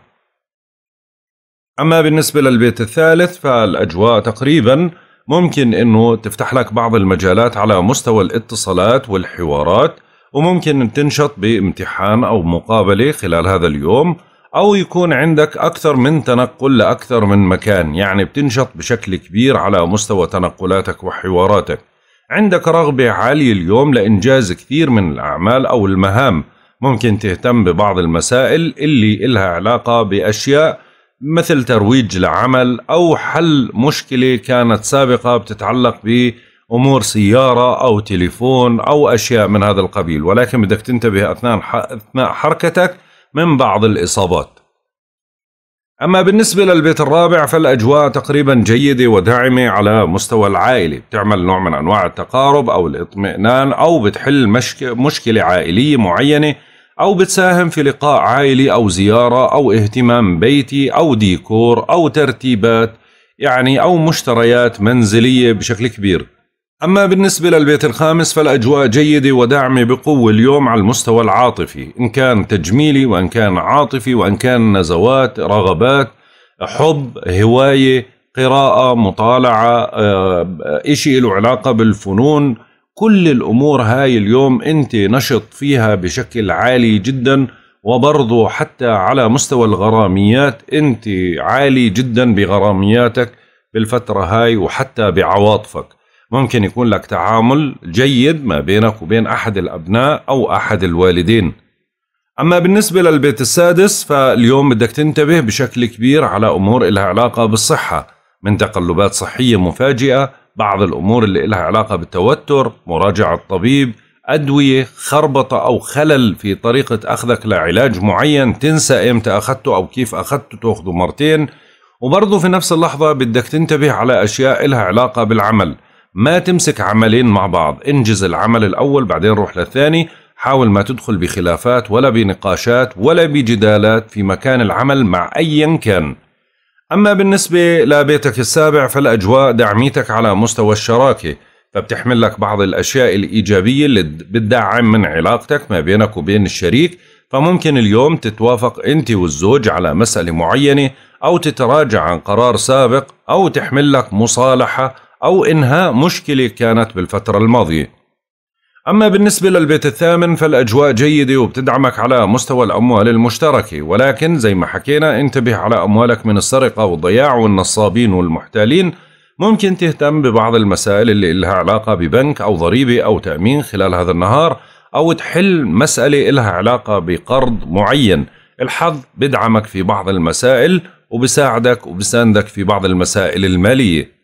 أما بالنسبة للبيت الثالث فالأجواء تقريبا ممكن أنه تفتح لك بعض المجالات على مستوى الاتصالات والحوارات وممكن تنشط بامتحان أو مقابلة خلال هذا اليوم أو يكون عندك أكثر من تنقل لأكثر من مكان يعني بتنشط بشكل كبير على مستوى تنقلاتك وحواراتك عندك رغبة عالية اليوم لإنجاز كثير من الأعمال أو المهام ممكن تهتم ببعض المسائل اللي إلها علاقة بأشياء مثل ترويج لعمل أو حل مشكلة كانت سابقة بتتعلق بأمور سيارة أو تليفون أو أشياء من هذا القبيل ولكن بدك تنتبه أثناء حركتك من بعض الإصابات أما بالنسبة للبيت الرابع فالأجواء تقريبا جيدة وداعمة على مستوى العائلة بتعمل نوع من أنواع التقارب أو الإطمئنان أو بتحل مشك... مشكلة عائلية معينة أو بتساهم في لقاء عائلي أو زيارة أو اهتمام بيتي أو ديكور أو ترتيبات يعني أو مشتريات منزلية بشكل كبير أما بالنسبة للبيت الخامس فالأجواء جيدة وداعمة بقوة اليوم على المستوى العاطفي إن كان تجميلي وإن كان عاطفي وإن كان نزوات رغبات حب هواية قراءة مطالعة آه، إشي له علاقة بالفنون كل الأمور هاي اليوم أنت نشط فيها بشكل عالي جدا وبرضو حتى على مستوى الغراميات أنت عالي جدا بغرامياتك بالفترة هاي وحتى بعواطفك ممكن يكون لك تعامل جيد ما بينك وبين أحد الأبناء أو أحد الوالدين أما بالنسبة للبيت السادس فاليوم بدك تنتبه بشكل كبير على أمور إلها علاقة بالصحة من تقلبات صحية مفاجئة بعض الأمور اللي إلها علاقة بالتوتر مراجعة الطبيب أدوية خربطة أو خلل في طريقة أخذك لعلاج معين تنسى إمتى أخذته أو كيف أخذته تأخذه مرتين وبرضه في نفس اللحظة بدك تنتبه على أشياء إلها علاقة بالعمل ما تمسك عملين مع بعض انجز العمل الأول بعدين روح للثاني حاول ما تدخل بخلافات ولا بنقاشات ولا بجدالات في مكان العمل مع أيا كان أما بالنسبة لبيتك السابع فالأجواء دعميتك على مستوى الشراكة فبتحمل لك بعض الأشياء الإيجابية اللي بتدعم من علاقتك ما بينك وبين الشريك فممكن اليوم تتوافق أنت والزوج على مسألة معينة أو تتراجع عن قرار سابق أو تحمل لك مصالحة أو إنهاء مشكلة كانت بالفترة الماضية أما بالنسبة للبيت الثامن فالأجواء جيدة وبتدعمك على مستوى الأموال المشتركة ولكن زي ما حكينا انتبه على أموالك من السرقة والضياع والنصابين والمحتالين ممكن تهتم ببعض المسائل اللي إلها علاقة ببنك أو ضريبة أو تأمين خلال هذا النهار أو تحل مسألة إلها علاقة بقرض معين الحظ بدعمك في بعض المسائل وبساعدك وبساندك في بعض المسائل المالية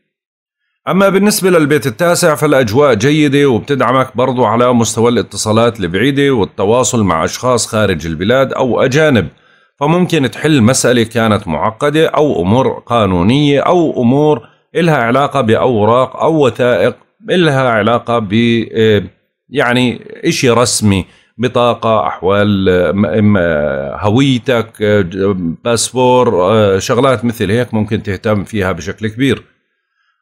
أما بالنسبة للبيت التاسع فالأجواء جيدة وبتدعمك برضو على مستوى الاتصالات البعيدة والتواصل مع أشخاص خارج البلاد أو أجانب فممكن تحل مسألة كانت معقدة أو أمور قانونية أو أمور إلها علاقة بأوراق أو وثائق إلها علاقة ب آه، يعني إشي رسمي بطاقة أحوال هويتك آه، باسبور آه، شغلات مثل هيك ممكن تهتم فيها بشكل كبير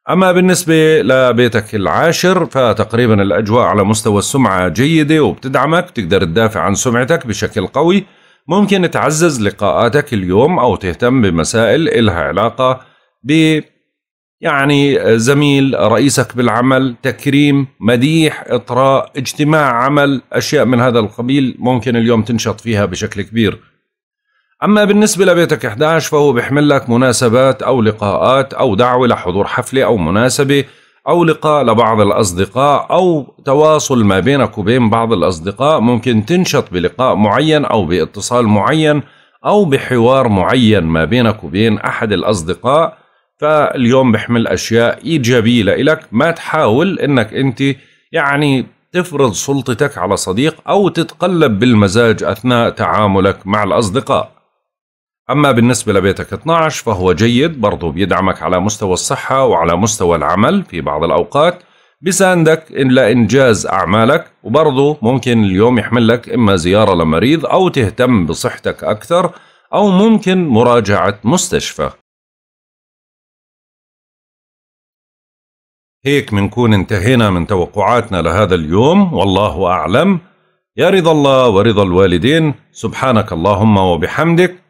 أما بالنسبة لبيتك العاشر فتقريبا الأجواء على مستوى السمعة جيدة وبتدعمك تقدر تدافع عن سمعتك بشكل قوي ممكن تعزز لقاءاتك اليوم أو تهتم بمسائل إلها علاقة ب يعني زميل رئيسك بالعمل تكريم مديح إطراء اجتماع عمل أشياء من هذا القبيل ممكن اليوم تنشط فيها بشكل كبير أما بالنسبة لبيتك 11 فهو بيحمل لك مناسبات أو لقاءات أو دعوة لحضور حفلة أو مناسبة أو لقاء لبعض الأصدقاء أو تواصل ما بينك وبين بعض الأصدقاء ممكن تنشط بلقاء معين أو باتصال معين أو بحوار معين ما بينك وبين أحد الأصدقاء فاليوم بحمل أشياء إيجابية لإلك ما تحاول إنك أنت يعني تفرض سلطتك على صديق أو تتقلب بالمزاج أثناء تعاملك مع الأصدقاء أما بالنسبة لبيتك 12 فهو جيد برضو بيدعمك على مستوى الصحة وعلى مستوى العمل في بعض الأوقات بيساندك لإنجاز أعمالك وبرضو ممكن اليوم يحمل لك إما زيارة لمريض أو تهتم بصحتك أكثر أو ممكن مراجعة مستشفى هيك منكون انتهينا من توقعاتنا لهذا اليوم والله أعلم يا رضا الله ورضا الوالدين سبحانك اللهم وبحمدك